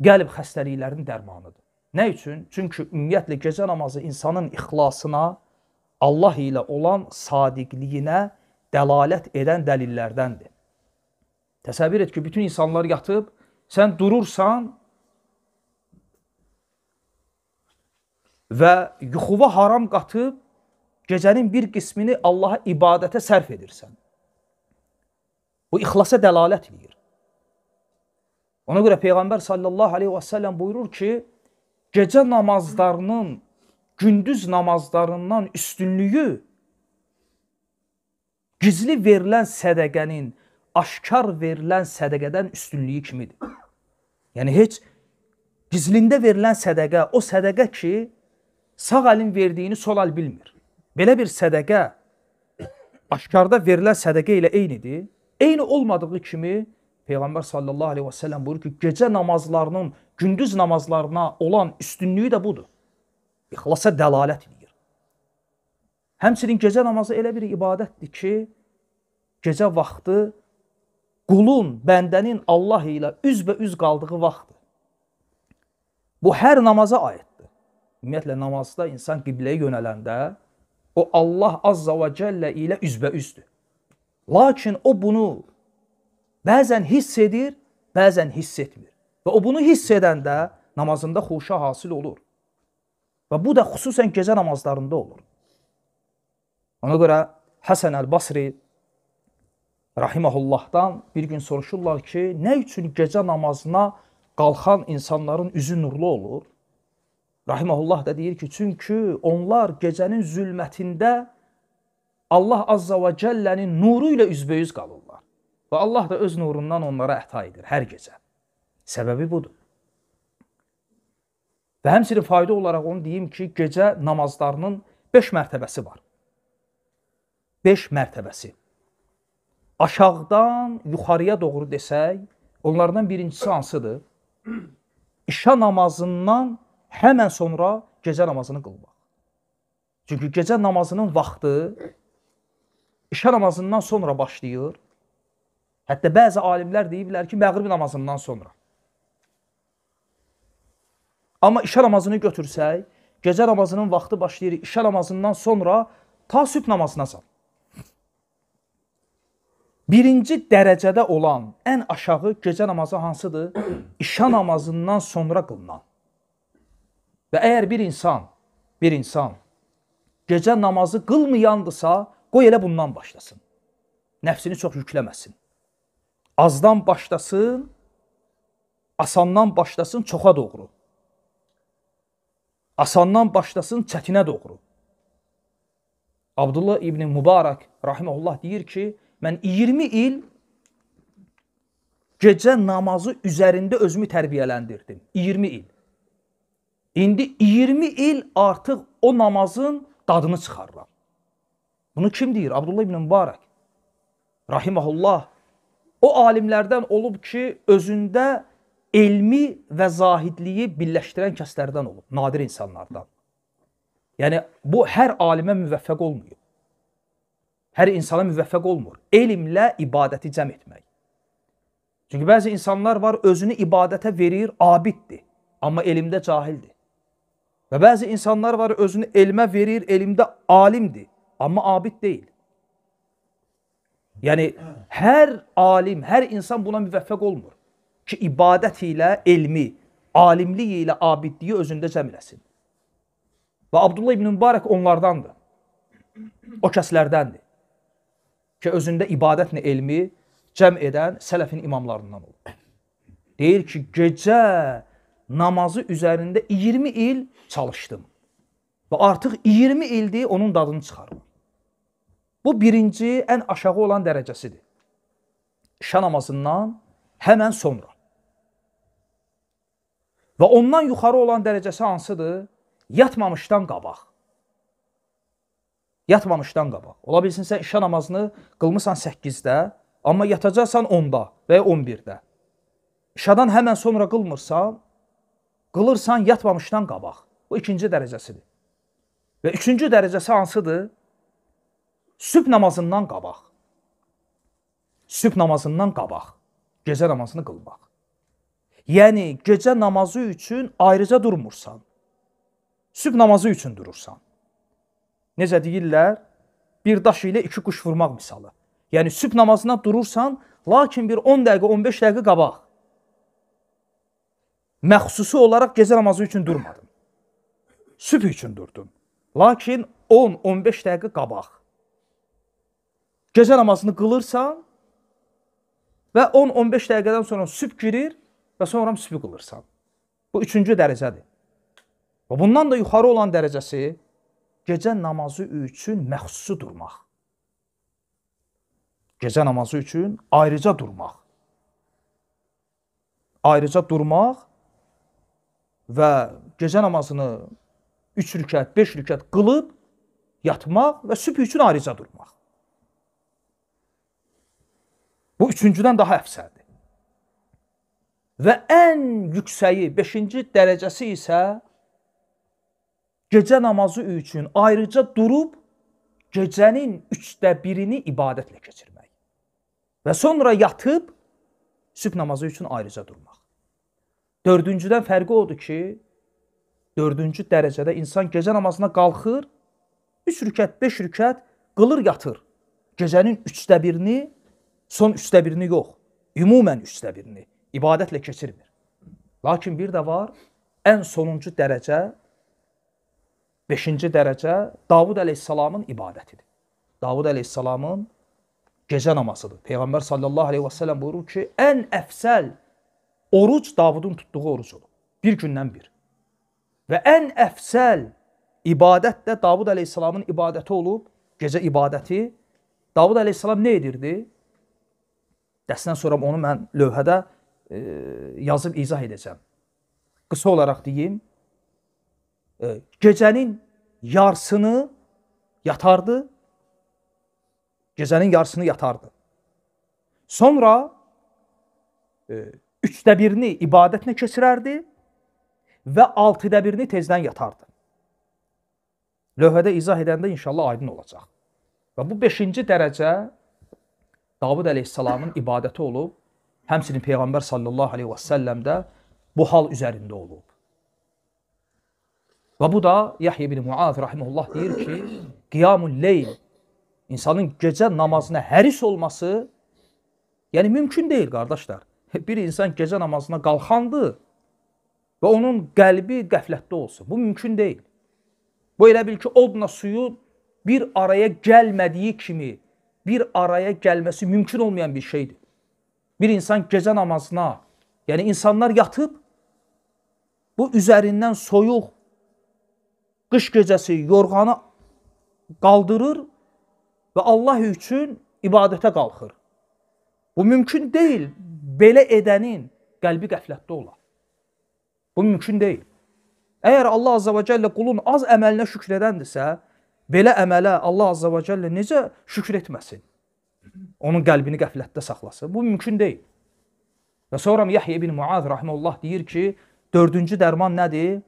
qəlb xəstəliklərinin dərmanıdır. Nə üçün? Çünki ümumiyyətlə gecə namazı insanın ixlasına, Allah ilə olan sadiqliyinə dəlalət edən dəlillərdəndir. Təsəvvür et ki, bütün insanlar yatıb, sən durursan, və yuxuva haram qatıb gecənin bir qismini Allaha ibadətə sərf edirsən. Bu ixlasa dəlalət edir. Ona görə Peyğəmbər sallallahu aleyhi və səlləm buyurur ki, gecə namazlarının gündüz namazlarından üstünlüyü gizli verilən sədəqənin aşkar verilən sədəqədən üstünlüyü kimidir. Yəni heç gizlində verilən sədəqə o sədəqə ki, sağ əlin verdiyini sol əl bilmir. Belə bir sədəqə aşkarda verilən sədəqə ilə eynidir. Eyni olmadığı kimi Peyğəmbər sallallahu aleyhi və səlləm buyurur ki, gecə namazlarının gündüz namazlarına olan üstünlüyü də budur. İxlasa dəlalət edir. Həmçinin gecə namazı elə bir ibadətdir ki, gecə vaxtı qulun, bəndənin Allah ilə üzbə üz qaldığı vaxtdır. Bu hər namaza aiddir. Ümumiyyətlə namazda insan qibləyə yönələndə o Allah Azza və Cəllə ilə üzbəüzdür. Lakin o bunu bəzən hiss edir, bəzən hiss etmir. Və o bunu hiss edəndə namazında xuşa hasil olur. Və bu da xüsusən gecə namazlarında olur. Ona görə Həsən Əl-Basri rahimehullahdan bir gün soruşurlar ki, nə üçün gecə namazına qalxan insanların üzü nurlu olur? Rahiməhullah da deyir ki, çünki onlar gecənin zülmətində Allah Azza və Cəllənin nuru ilə üzbəyüz qalırlar. Və Allah da öz nurundan onlara əta edir hər gecə. Səbəbi budur. Və həmçinin fayda olaraq onu deyim ki, gecə namazlarının 5 mərtəbəsi var. 5 mərtəbəsi. Aşağıdan yuxarıya doğru desək, onlardan birincisi hansıdır? İşa namazından həmən sonra gecə namazını qılmaq. Çünki gecə namazının vaxtı işə namazından sonra başlayır. Hətta bəzi alimlər deyiblər ki, məğrib namazından sonra. Amma işə namazını götürsək, gecə namazının vaxtı başlayır, işə namazından sonra ta sübh namazına sal. Birinci dərəcədə olan ən aşağı gecə namazı hansıdır? İşə namazından sonra qılınan. Və əgər bir insan, bir insan gecə namazı qılmayandırsa, qoy elə bundan başlasın. Nəfsini çox yükləməsin. Azdan başlasın, asandan başlasın çoxa doğru. Asandan başlasın çətinə doğru. Abdullah ibn Mübarək rahimehullah deyir ki, mən 20 il gecə namazı üzərində özümü tərbiyələndirdim. 20 il. İndi 20 il artıq o namazın dadını çıxarıram. Bunu kim deyir? Abdullah ibn Mübarək. Rahiməhullah. O alimlərdən olub ki, özündə elmi və zahidliyi birləşdirən kəslərdən olub, nadir insanlardan. Yəni, bu hər alimə müvəffəq olmuyor. Hər insana müvəffəq olmur. Elmlə ibadəti cəm etmək. Çünki bəzi insanlar var, özünü ibadətə verir, abiddir. Amma elmdə cahildir. Və bəzi insanlar var, özünü elmə verir, elmdə alimdir, amma abid deyil. Yəni, hər alim, hər insan buna müvəffəq olmur ki, ibadət ilə elmi, alimlik ilə abidliyi özündə cəm eləsin. Və Abdullah ibn Mübarək onlardandır. O kəslərdəndir ki, özündə ibadətlə elmi cəm edən sələfin imamlarından olur. Deyir ki, gecə namazı üzərində 20 il çalışdım. Və artıq 20 ildir onun dadını çıxarıram. Bu birinci, ən aşağı olan dərəcəsidir. İşa namazından həmən sonra. Və ondan yuxarı olan dərəcəsi hansıdır? Yatmamışdan qabaq. Yatmamışdan qabaq. Ola bilsin sən işa namazını qılmısan 8-də, amma yatacaqsan 10-da və ya 11-də. İşadan həmən sonra qılmırsan, qılırsan yatmamışdan qabaq. Bu ikinci dərəcəsidir. Və üçüncü dərəcəsi hansıdır? Sübh namazından qabaq. Sübh namazından qabaq gecə namazını qılmaq. Yəni gecə namazı üçün ayrıca durmursan. Sübh namazı üçün durursan. Necə deyirlər? Bir daş ilə iki quş vurmaq misalı. Yəni sübh namazına durursan, lakin bir 10 dəqiqə, 15 dəqiqə qabaq. Məxsusi olaraq gecə namazı üçün durmadın sübh üçün durdun. Lakin 10-15 dəqiqə qabaq. Gecə namazını qılırsan və 10-15 dəqiqədən sonra sübh girir və sonra sübh qılırsan. Bu üçüncü dərəcədir. Və bundan da yuxarı olan dərəcəsi gecə namazı üçün məxsusi durmaq. Gecə namazı üçün ayrıca durmaq. Ayrıca durmaq və gecə namazını 3 rükət, 5 rükət qılıb yatmaq və sübh üçün ayrıca durmaq. Bu üçüncüdən daha əfsəldir. Və ən yüksəyi, 5-ci dərəcəsi isə gecə namazı üçün ayrıca durub gecənin 3də 1-ini ibadətlə keçirmək. Və sonra yatıb sübh namazı üçün ayrıca durmaq. Dördüncüdən fərqi odur ki, dördüncü dərəcədə insan gecə namazına qalxır, üç rükət, beş rükət qılır yatır. Gecənin üçdə birini, son üçdə birini yox, ümumən üçdə birini ibadətlə keçirmir. Lakin bir də var, ən sonuncu dərəcə, beşinci dərəcə Davud əleyhissalamın ibadətidir. Davud əleyhissalamın gecə namazıdır. Peyğəmbər sallallahu aleyhi və sələm buyurur ki, ən əfsəl oruc Davudun tutduğu orucudur. Bir gündən bir. Və ən əfsəl ibadət də Davud əleyhissalamın ibadəti olub, gecə ibadəti. Davud əleyhissalam nə edirdi? Dərsdən sonra onu mən lövhədə e, yazıb izah edəcəm. Qısa olaraq deyim, e, gecənin yarısını yatardı. Gecənin yarısını yatardı. Sonra e, üçdə birini ibadətinə keçirərdi və 6-də birini tezdən yatardı. Lövhədə izah edəndə inşallah aydın olacaq. Və bu 5-ci dərəcə Davud əleyhissalamın ibadəti olub, həmçinin peyğəmbər sallallahu əleyhi və səlləm də bu hal üzərində olub. Və bu da Yahya ibn Muaz rahimehullah deyir ki, qiyamul leyl insanın gecə namazına həris olması yəni mümkün deyil qardaşlar. Bir insan gecə namazına qalxandır və onun qəlbi qəflətdə olsun. Bu mümkün deyil. Bu elə bil ki, odla suyu bir araya gəlmədiyi kimi bir araya gəlməsi mümkün olmayan bir şeydir. Bir insan gecə namazına, yəni insanlar yatıb bu üzərindən soyuq qış gecəsi yorğanı qaldırır və Allah üçün ibadətə qalxır. Bu mümkün deyil. Belə edənin qəlbi qəflətdə olar. Bu mümkün deyil. Əgər Allah Azza və Cəllə qulun az əməlinə şükr edəndirsə, belə əmələ Allah Azza və Cəllə necə şükr etməsin? Onun qəlbini qəflətdə saxlasın. Bu mümkün deyil. Və sonra Yahya ibn Muaz rahmeullah deyir ki, dördüncü dərman nədir?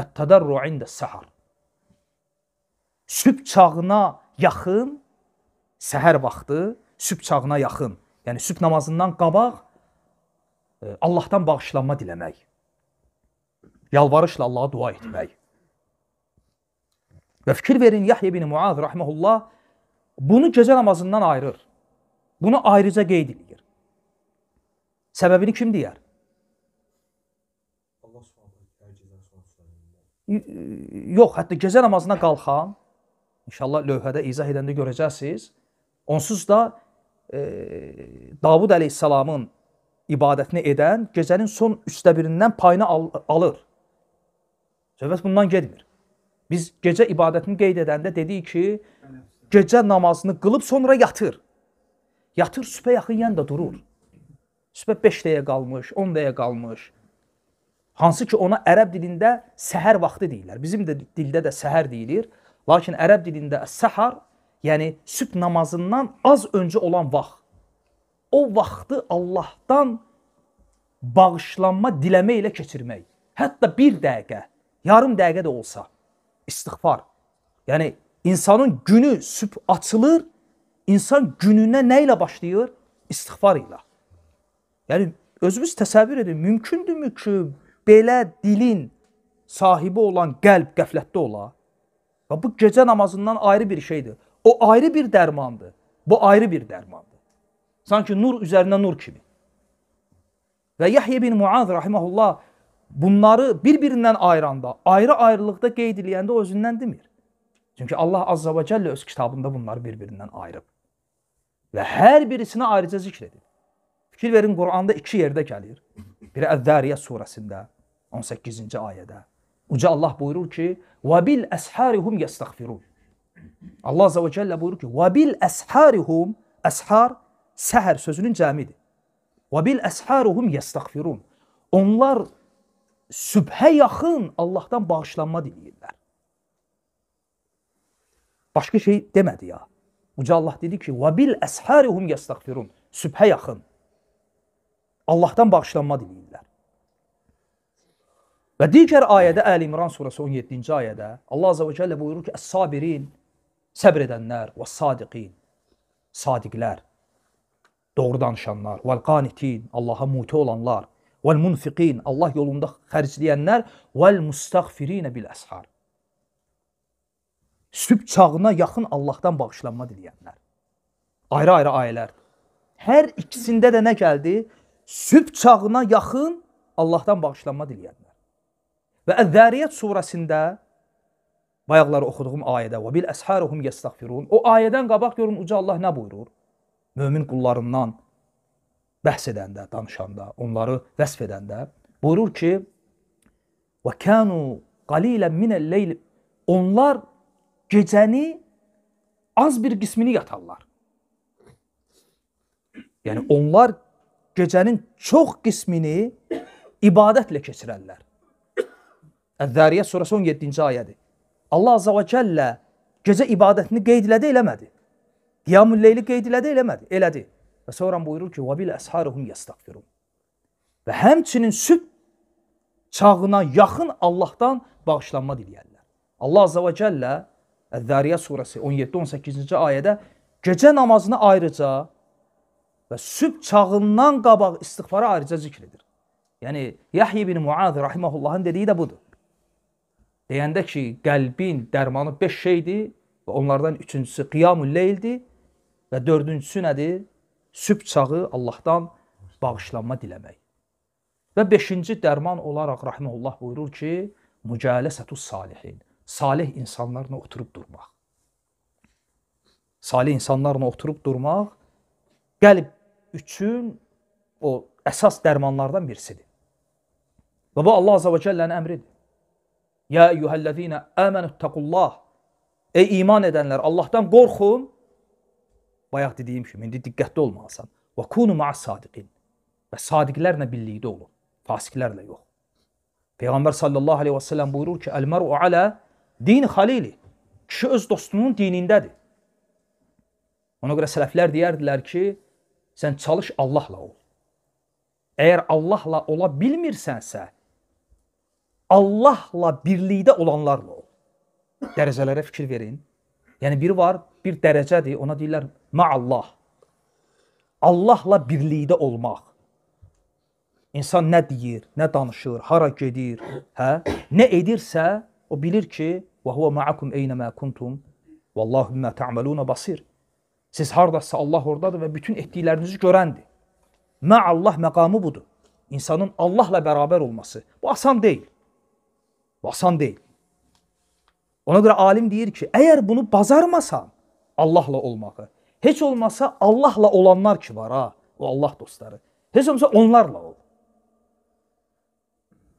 Ət-tədarru ində səhər. Sübh çağına yaxın, səhər vaxtı, sübh çağına yaxın, yəni sübh namazından qabaq e, Allahdan bağışlanma diləmək. Yalvarışla Allaha dua etmək. Və fikir verin Yahya ibn Muaz rahmehullah bunu gecə namazından ayırır. Bunu ayrıca qeyd edir. Səbəbini kim deyər? Yox, hətta gecə namazına qalxan, inşallah lövhədə izah edəndə görəcəksiniz, onsuz da e, Davud əleyhissalamın ibadətini edən gecənin son üçdə birindən payını al alır. Söhbət bundan getmir. Biz gecə ibadətini qeyd edəndə dedik ki, gecə namazını qılıb sonra yatır. Yatır sübhə yaxın yan da durur. Sübhə 5 dəyə qalmış, 10 dəyə qalmış. Hansı ki ona ərəb dilində səhər vaxtı deyirlər. Bizim də dildə də səhər deyilir. Lakin ərəb dilində səhər, yəni sübh namazından az öncə olan vaxt. O vaxtı Allahdan bağışlanma diləmə ilə keçirmək. Hətta 1 dəqiqə yarım dəqiqə də olsa istighfar. Yəni insanın günü sübh açılır, insan gününə nə ilə başlayır? İstighfar ilə. Yəni özünüz təsəvvür edin, mümkündürmü ki, belə dilin sahibi olan qəlb qəflətdə ola? Və bu gecə namazından ayrı bir şeydir. O ayrı bir dərmandır. Bu ayrı bir dərmandır. Sanki nur üzərinə nur kimi. Və Yahya ibn Muaz rahimehullah bunları bir-birindən ayıranda, ayrı-ayrılıqda qeyd eləyəndə o özündən demir. Çünki Allah Azza və Cəllə öz kitabında bunları bir-birindən ayırıb. Və hər birisini ayrıca zikr edir. Fikir verin, Quranda iki yerdə gəlir. Biri Əz-Zəriyə surəsində, 18-ci ayədə. Uca Allah buyurur ki, وَبِلْ أَسْحَارِهُمْ يَسْتَغْفِرُونَ Allah Azza və Cəllə buyurur ki, وَبِلْ أَسْحَارِهُمْ Əshar, səhər sözünün cəmidir. وَبِلْ أَسْحَارِهُمْ يَسْتَغْفِرُونَ Onlar sübhə yaxın Allahdan bağışlanma diləyirlər. Başqa şey demədi ya. Uca Allah dedi ki: "Və bil əsharihum yəstəğfirun." Sübhə yaxın. Allahdan bağışlanma diləyirlər. Və digər ayədə Əli İmran surəsi 17-ci ayədə Allah Azza və Cəllə buyurur ki: "Əs-sabirin" səbr edənlər və sadiqin sadiqlər doğru danışanlar, valqanitin, Allaha muti olanlar Vel munfiqin Allah yolunda xərcləyənlər vel mustagfirin bil ashar. Sübh çağına yaxın Allahdan bağışlanma diləyənlər. Ayrı-ayrı ayələr. Hər ikisində də nə gəldi? Sübh çağına yaxın Allahdan bağışlanma diləyənlər. Və Əz-Zəriyyət surəsində bayaqları oxuduğum ayədə və bil əsharuhum yestagfirun. O ayədən qabaq görün uca Allah nə buyurur? Mömin qullarından bəhs edəndə, danışanda, onları vəsf edəndə buyurur ki: "Və kanu qalilan min el-leyl" Onlar gecəni az bir qismini yatarlar. Yəni onlar gecənin çox qismini ibadətlə keçirərlər. Əz-Zəriyə surəsi 17-ci ayədir. Allah Azza və Cəllə gecə ibadətini qeyd elədi, eləmədi? Qiyamul leyli qeyd elədi, eləmədi? Elədi. Və sonra buyurur ki: "Və bil əsharihum yastagfirun." Və həmçinin sübh çağına yaxın Allahdan bağışlanma diləyirlər. Allah Azza və Cəllə Əz-Zəriyə surəsi 17-18-ci ayədə gecə namazını ayrıca və sübh çağından qabaq istighfarı ayrıca zikr edir. Yəni Yahya ibn Muaz rahimehullahın dediyi də budur. Deyəndə ki, qəlbin dərmanı 5 şeydir və onlardan üçüncüsü qiyamul leyldir və dördüncüsü nədir? sübh çağı Allahdan bağışlanma diləmək. Və 5-ci dərman olaraq rahmeullah buyurur ki, mücələsətus salihin. Salih insanlarla oturub durmaq. Salih insanlarla oturub durmaq qəlb üçün o əsas dərmanlardan birisidir. Və bu Allah Azza və Cellənin əmridir. Ya eyyuhellezina amanu taqullah. Ey iman edənlər, Allahdan qorxun Bayaq dediyim kimi indi diqqətli olmalısan. Və kunu ma'as sadiqin. Və sadiqlərlə birlikdə olun, fasiqlərlə yox. Peyğəmbər sallallahu əleyhi və səlləm buyurur ki, "Əl-məru alə dini xalili." Kişi öz dostunun dinindədir. Ona görə sələflər deyərdilər ki, sən çalış Allahla ol. Əgər Allahla ola bilmirsənsə, Allahla birlikdə olanlarla ol. Dərəcələrə fikir verin. Yəni biri var, bir dərəcədir, ona deyirlər ma'allah. Allahla birlikdə olmaq. İnsan nə deyir, nə danışır, hara gedir, hə? Nə edirsə, o bilir ki, və huve ma'akum eynəmə kuntum, vallahu bimə ta'maluna basir. Siz hardasa Allah oradadır və bütün etdiklərinizi görəndir. Ma'allah məqamı budur. İnsanın Allahla bərabər olması. Bu asan deyil. Bu asan deyil. Ona görə alim deyir ki, əgər bunu bazarmasan Allahla olmağı, heç olmasa Allahla olanlar ki var ha, o Allah dostları. Heç olmasa onlarla ol.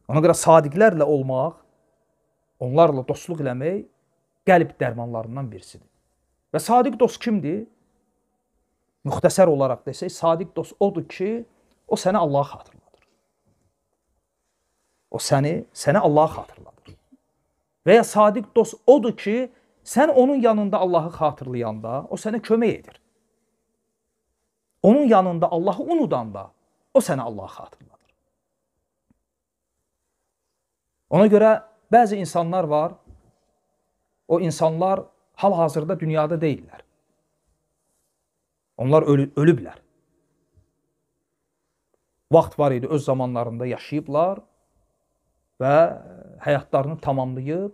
Ona görə sadiqlərlə olmaq, onlarla dostluq eləmək qəlb dərmanlarından birisidir. Və sadiq dost kimdir? Müxtəsər olaraq desək, sadiq dost odur ki, o səni Allah'a xatırladır. O səni səni Allah'a xatırladır. Və ya sadiq dost odur ki, sən onun yanında Allahı xatırlayanda o sənə kömək edir. Onun yanında Allahı unudanda o sənə Allahı xatırladır. Ona görə bəzi insanlar var. O insanlar hal-hazırda dünyada deyillər. Onlar ölü ölüblər. Vaxt var idi öz zamanlarında yaşayıblar və həyatlarını tamamlayıb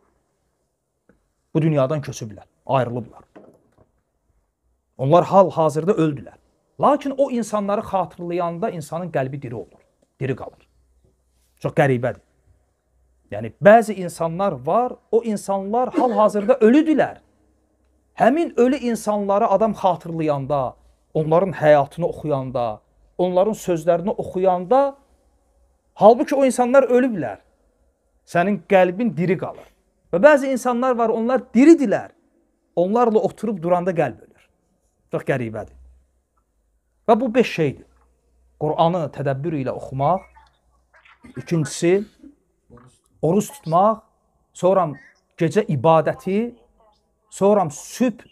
bu dünyadan köçüblər, ayrılıblar. Onlar hal-hazırda öldülər. Lakin o insanları xatırlayanda insanın qəlbi diri olur, diri qalır. Çox qəribədir. Yəni bəzi insanlar var, o insanlar hal-hazırda ölüdülər. Həmin ölü insanları adam xatırlayanda, onların həyatını oxuyanda, onların sözlərini oxuyanda halbuki o insanlar ölüblər. Sənin qəlbin diri qalır. Və bəzi insanlar var, onlar diridilər. Onlarla oturub duranda qəlb ölür. Çox qəribədir. Və bu beş şeydir. Qur'anı tədəbbür ilə oxumaq, ikincisi oruç tutmaq, sonra gecə ibadəti, sonra sübh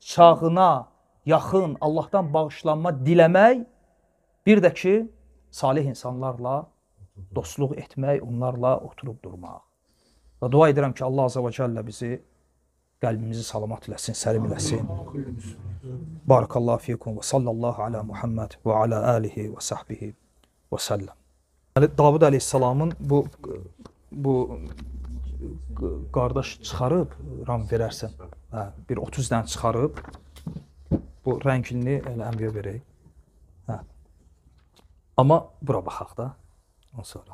çağına yaxın Allahdan bağışlanma diləmək, bir də ki, salih insanlarla dostluq etmək, onlarla oturub durmaq. Və dua edirəm ki, Allah Azza və Cəllə bizi qəlbimizi salamat eləsin, səlim eləsin. Barakallahu fikum və sallallahu ala Muhammed və ala alihi və sahbihi və səlləm. Əli Davud əleyhissalamın bu bu qardaş çıxarıb ram verərsən. Hə, bir 30 dənə çıxarıb bu rəngini elə əmbiyə verək. Hə. Amma bura baxaq da. Ondan sonra.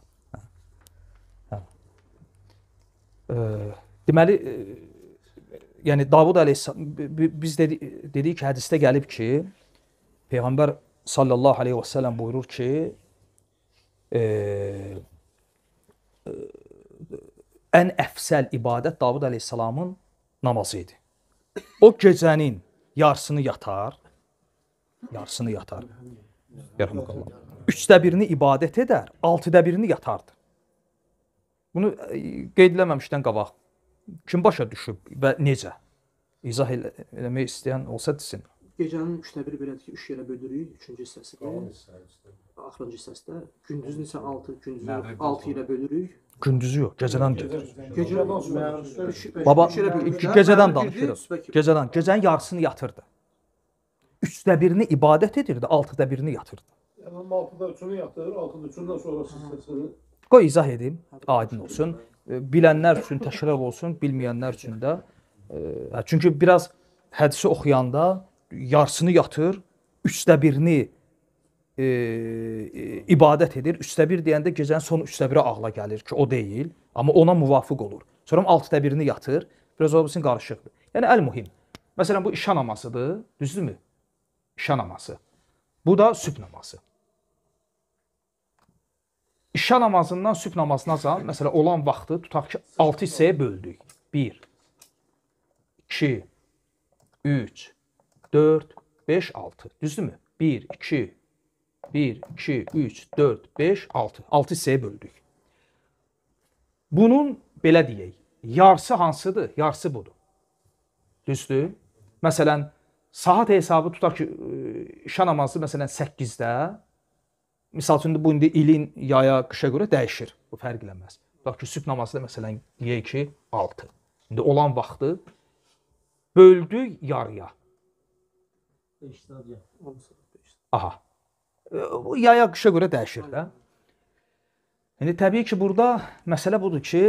Hə. Hə. Deməli øh, yəni Davud əleyhissalam biz dedi, dedik ki, hədisdə gəlib ki, peyğəmbər sallallahu alayhi və sallam buyurur ki, e, ən əfsəl ibadət Davud əleyhissalamın namazı idi. O gecənin yarısını yatar, yarısını yatar. Yarhamakallah üçdə birini ibadət edər, altıda birini yatardı. Bunu e, qeyd eləməmişdən qabaq kim başa düşüb və necə? İzah elə, eləmək istəyən olsa desin. Gecənin üçdə biri belədir ki, üç yerə bölürük, üçüncü hissəsi də, axırıncı hissəsi də, gündüzün isə altı, gündüzü altı ilə bölürük. Gündüzü yox, gecədən gecədən Baba, gecədən danışırıq. Gecədən, gecənin yarısını yatırdı. Üçdə birini ibadət edirdi, altıda birini yatırdı. Əmam 6-da 3-ünü yatır, 6-da 3-dən sonra siz səsini. Qoy izah edim, aydın olsun. Bilənlər üçün təkrarlar olsun, bilməyənlər üçün də. Çünki biraz hədisi oxuyanda yarısını yatır, 3də 1-ni e, ibadət edir. 3də 1 deyəndə gecənin son 3də 1-i ağla gəlir ki, o deyil, amma ona muvafiq olur. Sonra 6də 1-ni yatır. Biraz olsun qarışıqdır. Yəni əl-mühim. Məsələn bu işa namazıdır, düzdürmü? İşa namazı. Bu da sübh namazı. İşa namazından sübh namazınacan, məsələn, olan vaxtı tutaq ki, 6 hissəyə böldük. 1, 2, 3, 4, 5, 6. Düzdürmü? 1, 2, 1, 2, 3, 4, 5, 6. 6 hissəyə böldük. Bunun, belə deyək, yarısı hansıdır? Yarısı budur. Düzdür? Məsələn, saat hesabı tutaq ki, işa namazı məsələn 8-də, Misal üçün bu indi ilin yaya, qışa görə dəyişir. Bu fərq eləməz. Bax ki, sübh namazında məsələn deyək ki, 6. İndi olan vaxtı böldü yarıya. Aha. Bu yaya, qışa görə dəyişir də. İndi təbii ki, burada məsələ budur ki,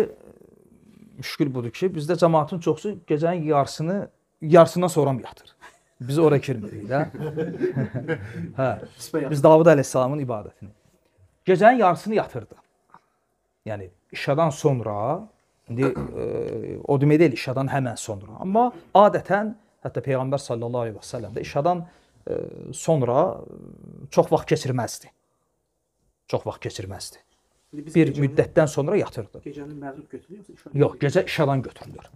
müşkül budur ki, bizdə cəmaatın çoxu gecənin yarısını yarısından sonra yatır. Biz ora kirmirik də. hə. [laughs] Biz Davud əleyhissalamın ibadətini. Gecənin yarısını yatırdı. Yəni işadan sonra indi e, o demək deyil işadan həmən sonra. Amma adətən hətta peyğəmbər sallallahu əleyhi və səlləm də işadan e, sonra e, çox vaxt keçirməzdi. Çox vaxt keçirməzdi. Bir gecəni, müddətdən sonra yatırdı. Gecəni məğrib götürülür yoxsa işadan? Yox, gecə işadan götürülür.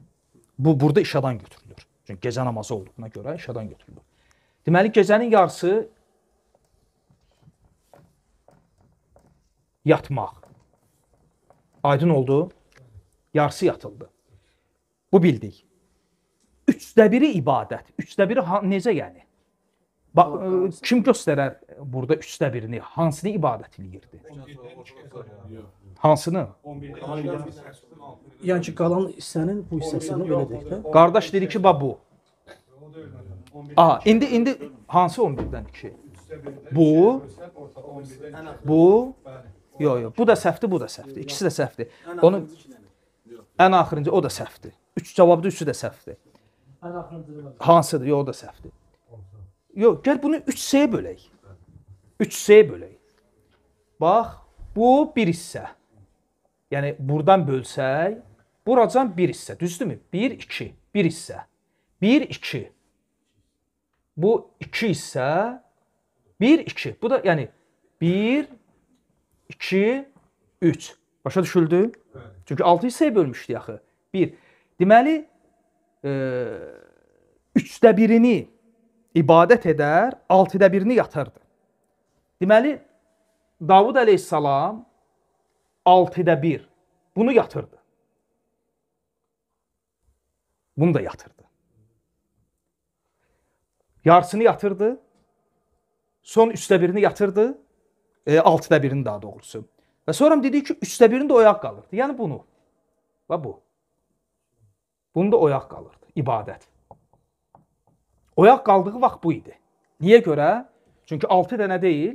Bu burada işadan götürülür. Çünki gecə namazı olduğuna görə işadan götürülür. Deməli, gecənin yarısı yatmaq. Aydın oldu? Yarısı yatıldı. Bu bildik. Üçdə biri ibadət. Üçdə biri necə yəni? Bax, ə, e, kim göstərər burada 3də 1-ni? Hansını ibadət eləyirdi? Hansını? Yəni ki, qalan hissənin bu hissəsini belə deyək də. Qardaş dedi ki, bax bu. A, indi indi hansı 11-dən 2? Bu bu Yox, yox. Bu da səhvdir, bu da səhvdir. İkisi də səhvdir. Onu ən axırıncı o da səhvdir. 3 cavabdır, üçü də səhvdir. Ən axırıncı hansıdır? Yox, o da səhvdir yox, gəl bunu 3C-yə bölək. 3C-yə bölək. Bax, bu bir hissə. Yəni burdan bölsək, buracan bir hissə, düzdürmü? 1 2, bir hissə. 1 2. Bu 2 hissə 1 2. Bu da yəni 1 2 3. Başa düşüldü? Çünki 6 hissəyə bölmüşdü axı. 1. Deməli, e, 3də 1-ini ibadət edər, 6-da birini yatırdı. Deməli, Davud əleyhissalam 6-da 1 bunu yatırdı. Bunu da yatırdı. Yarısını yatırdı. Son 3-də birini yatırdı. E, 6-da birini daha doğrusu. Və sonra dedi ki, 3-də birini də oyaq qalırdı. Yəni bunu. Və bu. Bunda oyaq qalırdı. İbadət. Oyaq qaldığı vaxt bu idi. Niyə görə? Çünki 6 dənə deyil,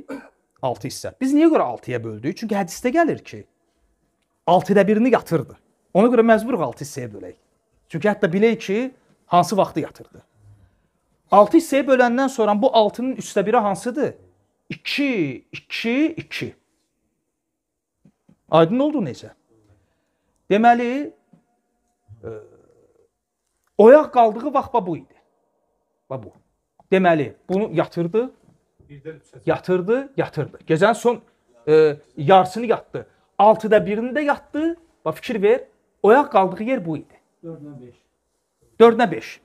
6 hissə. Biz niyə görə 6-ya böldük? Çünki hədisdə gəlir ki, 6-da birini yatırdı. Ona görə məcburuq 6 hissəyə bölək. Çünki hətta bilək ki, hansı vaxtı yatırdı. 6 hissəyə böləndən sonra bu 6-nın 3də 1-i hansıdır? 2, 2, 2. Aydın oldu necə? Deməli, e, oyaq qaldığı vaxt bu idi. Bax bu. Deməli, bunu yatırdı, yatırdı, yatırdı. Gecənin son e, yarısını yatdı. 6-da 1-ini də yatdı. Bax fikir ver. Oyaq qaldığı yer bu idi. 4-dən 5. 4-dən 5.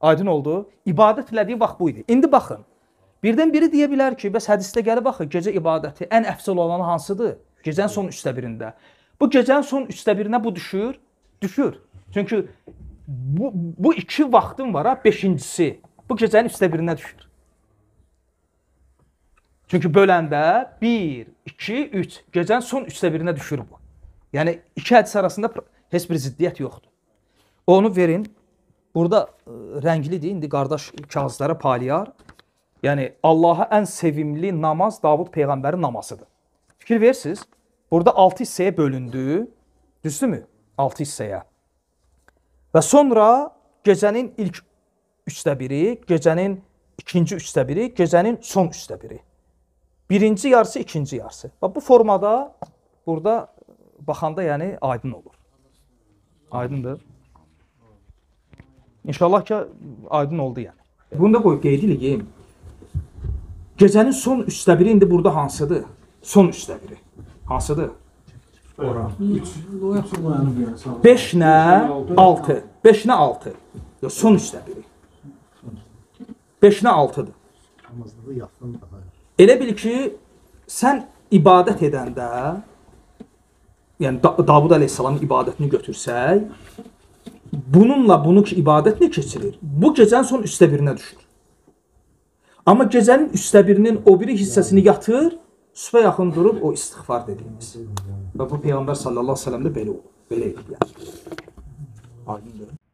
Aydın oldu? İbadət elədiyi vaxt bu idi. İndi baxın. Birdən biri deyə bilər ki, bəs hədisdə gəlib axı gecə ibadəti ən əfsəl olan hansıdır? Gecənin son 3də 1-ində. Bu gecənin son 3də 1-inə bu düşür? Düşür. Çünki bu, bu iki vaxtın var ha, beşincisi. Bu gecənin üstə birinə düşür. Çünki böləndə 1, 2, 3, gecənin son üçdə birinə düşür bu. Yəni iki hədis arasında heç bir ziddiyyət yoxdur. Onu verin. Burada rənglidir. İndi qardaş kağızlara paliyar. Yəni Allaha ən sevimli namaz Davud peyğəmbərin namazıdır. Fikir versiz? Burada 6 hissəyə bölündü. Düzdürmü? 6 hissəyə. Və sonra gecənin ilk üçdə biri, gecənin ikinci üçdə biri, gecənin son üçdə biri. Birinci yarısı, ikinci yarısı. Və bu formada burada baxanda yəni aydın olur. Aydındır. İnşallah ki aydın oldu yəni. Bunu da qoyub qeyd edeyim. Gecənin son üçdə biri indi burada hansıdır? Son üçdə biri. Hansıdır? Ora. 3. Loya 5 nə 6. 5 nə 6. Yox, son üçdə biri. 5 nə 6-dır. Elə bil ki, sən ibadət edəndə yəni da Davud əleyhissalamın ibadətini götürsək, bununla bunu ibadət nə keçirir? Bu gecənin son üçdə birinə düşür. Amma gecənin üçdə birinin o biri hissəsini yatır, sübhə yaxın durub o istighfar dediyimiz. Və bu Peyğəmbər sallallahu əleyhi və səlləm də belə olub. Belə edib yəni. Aydındır.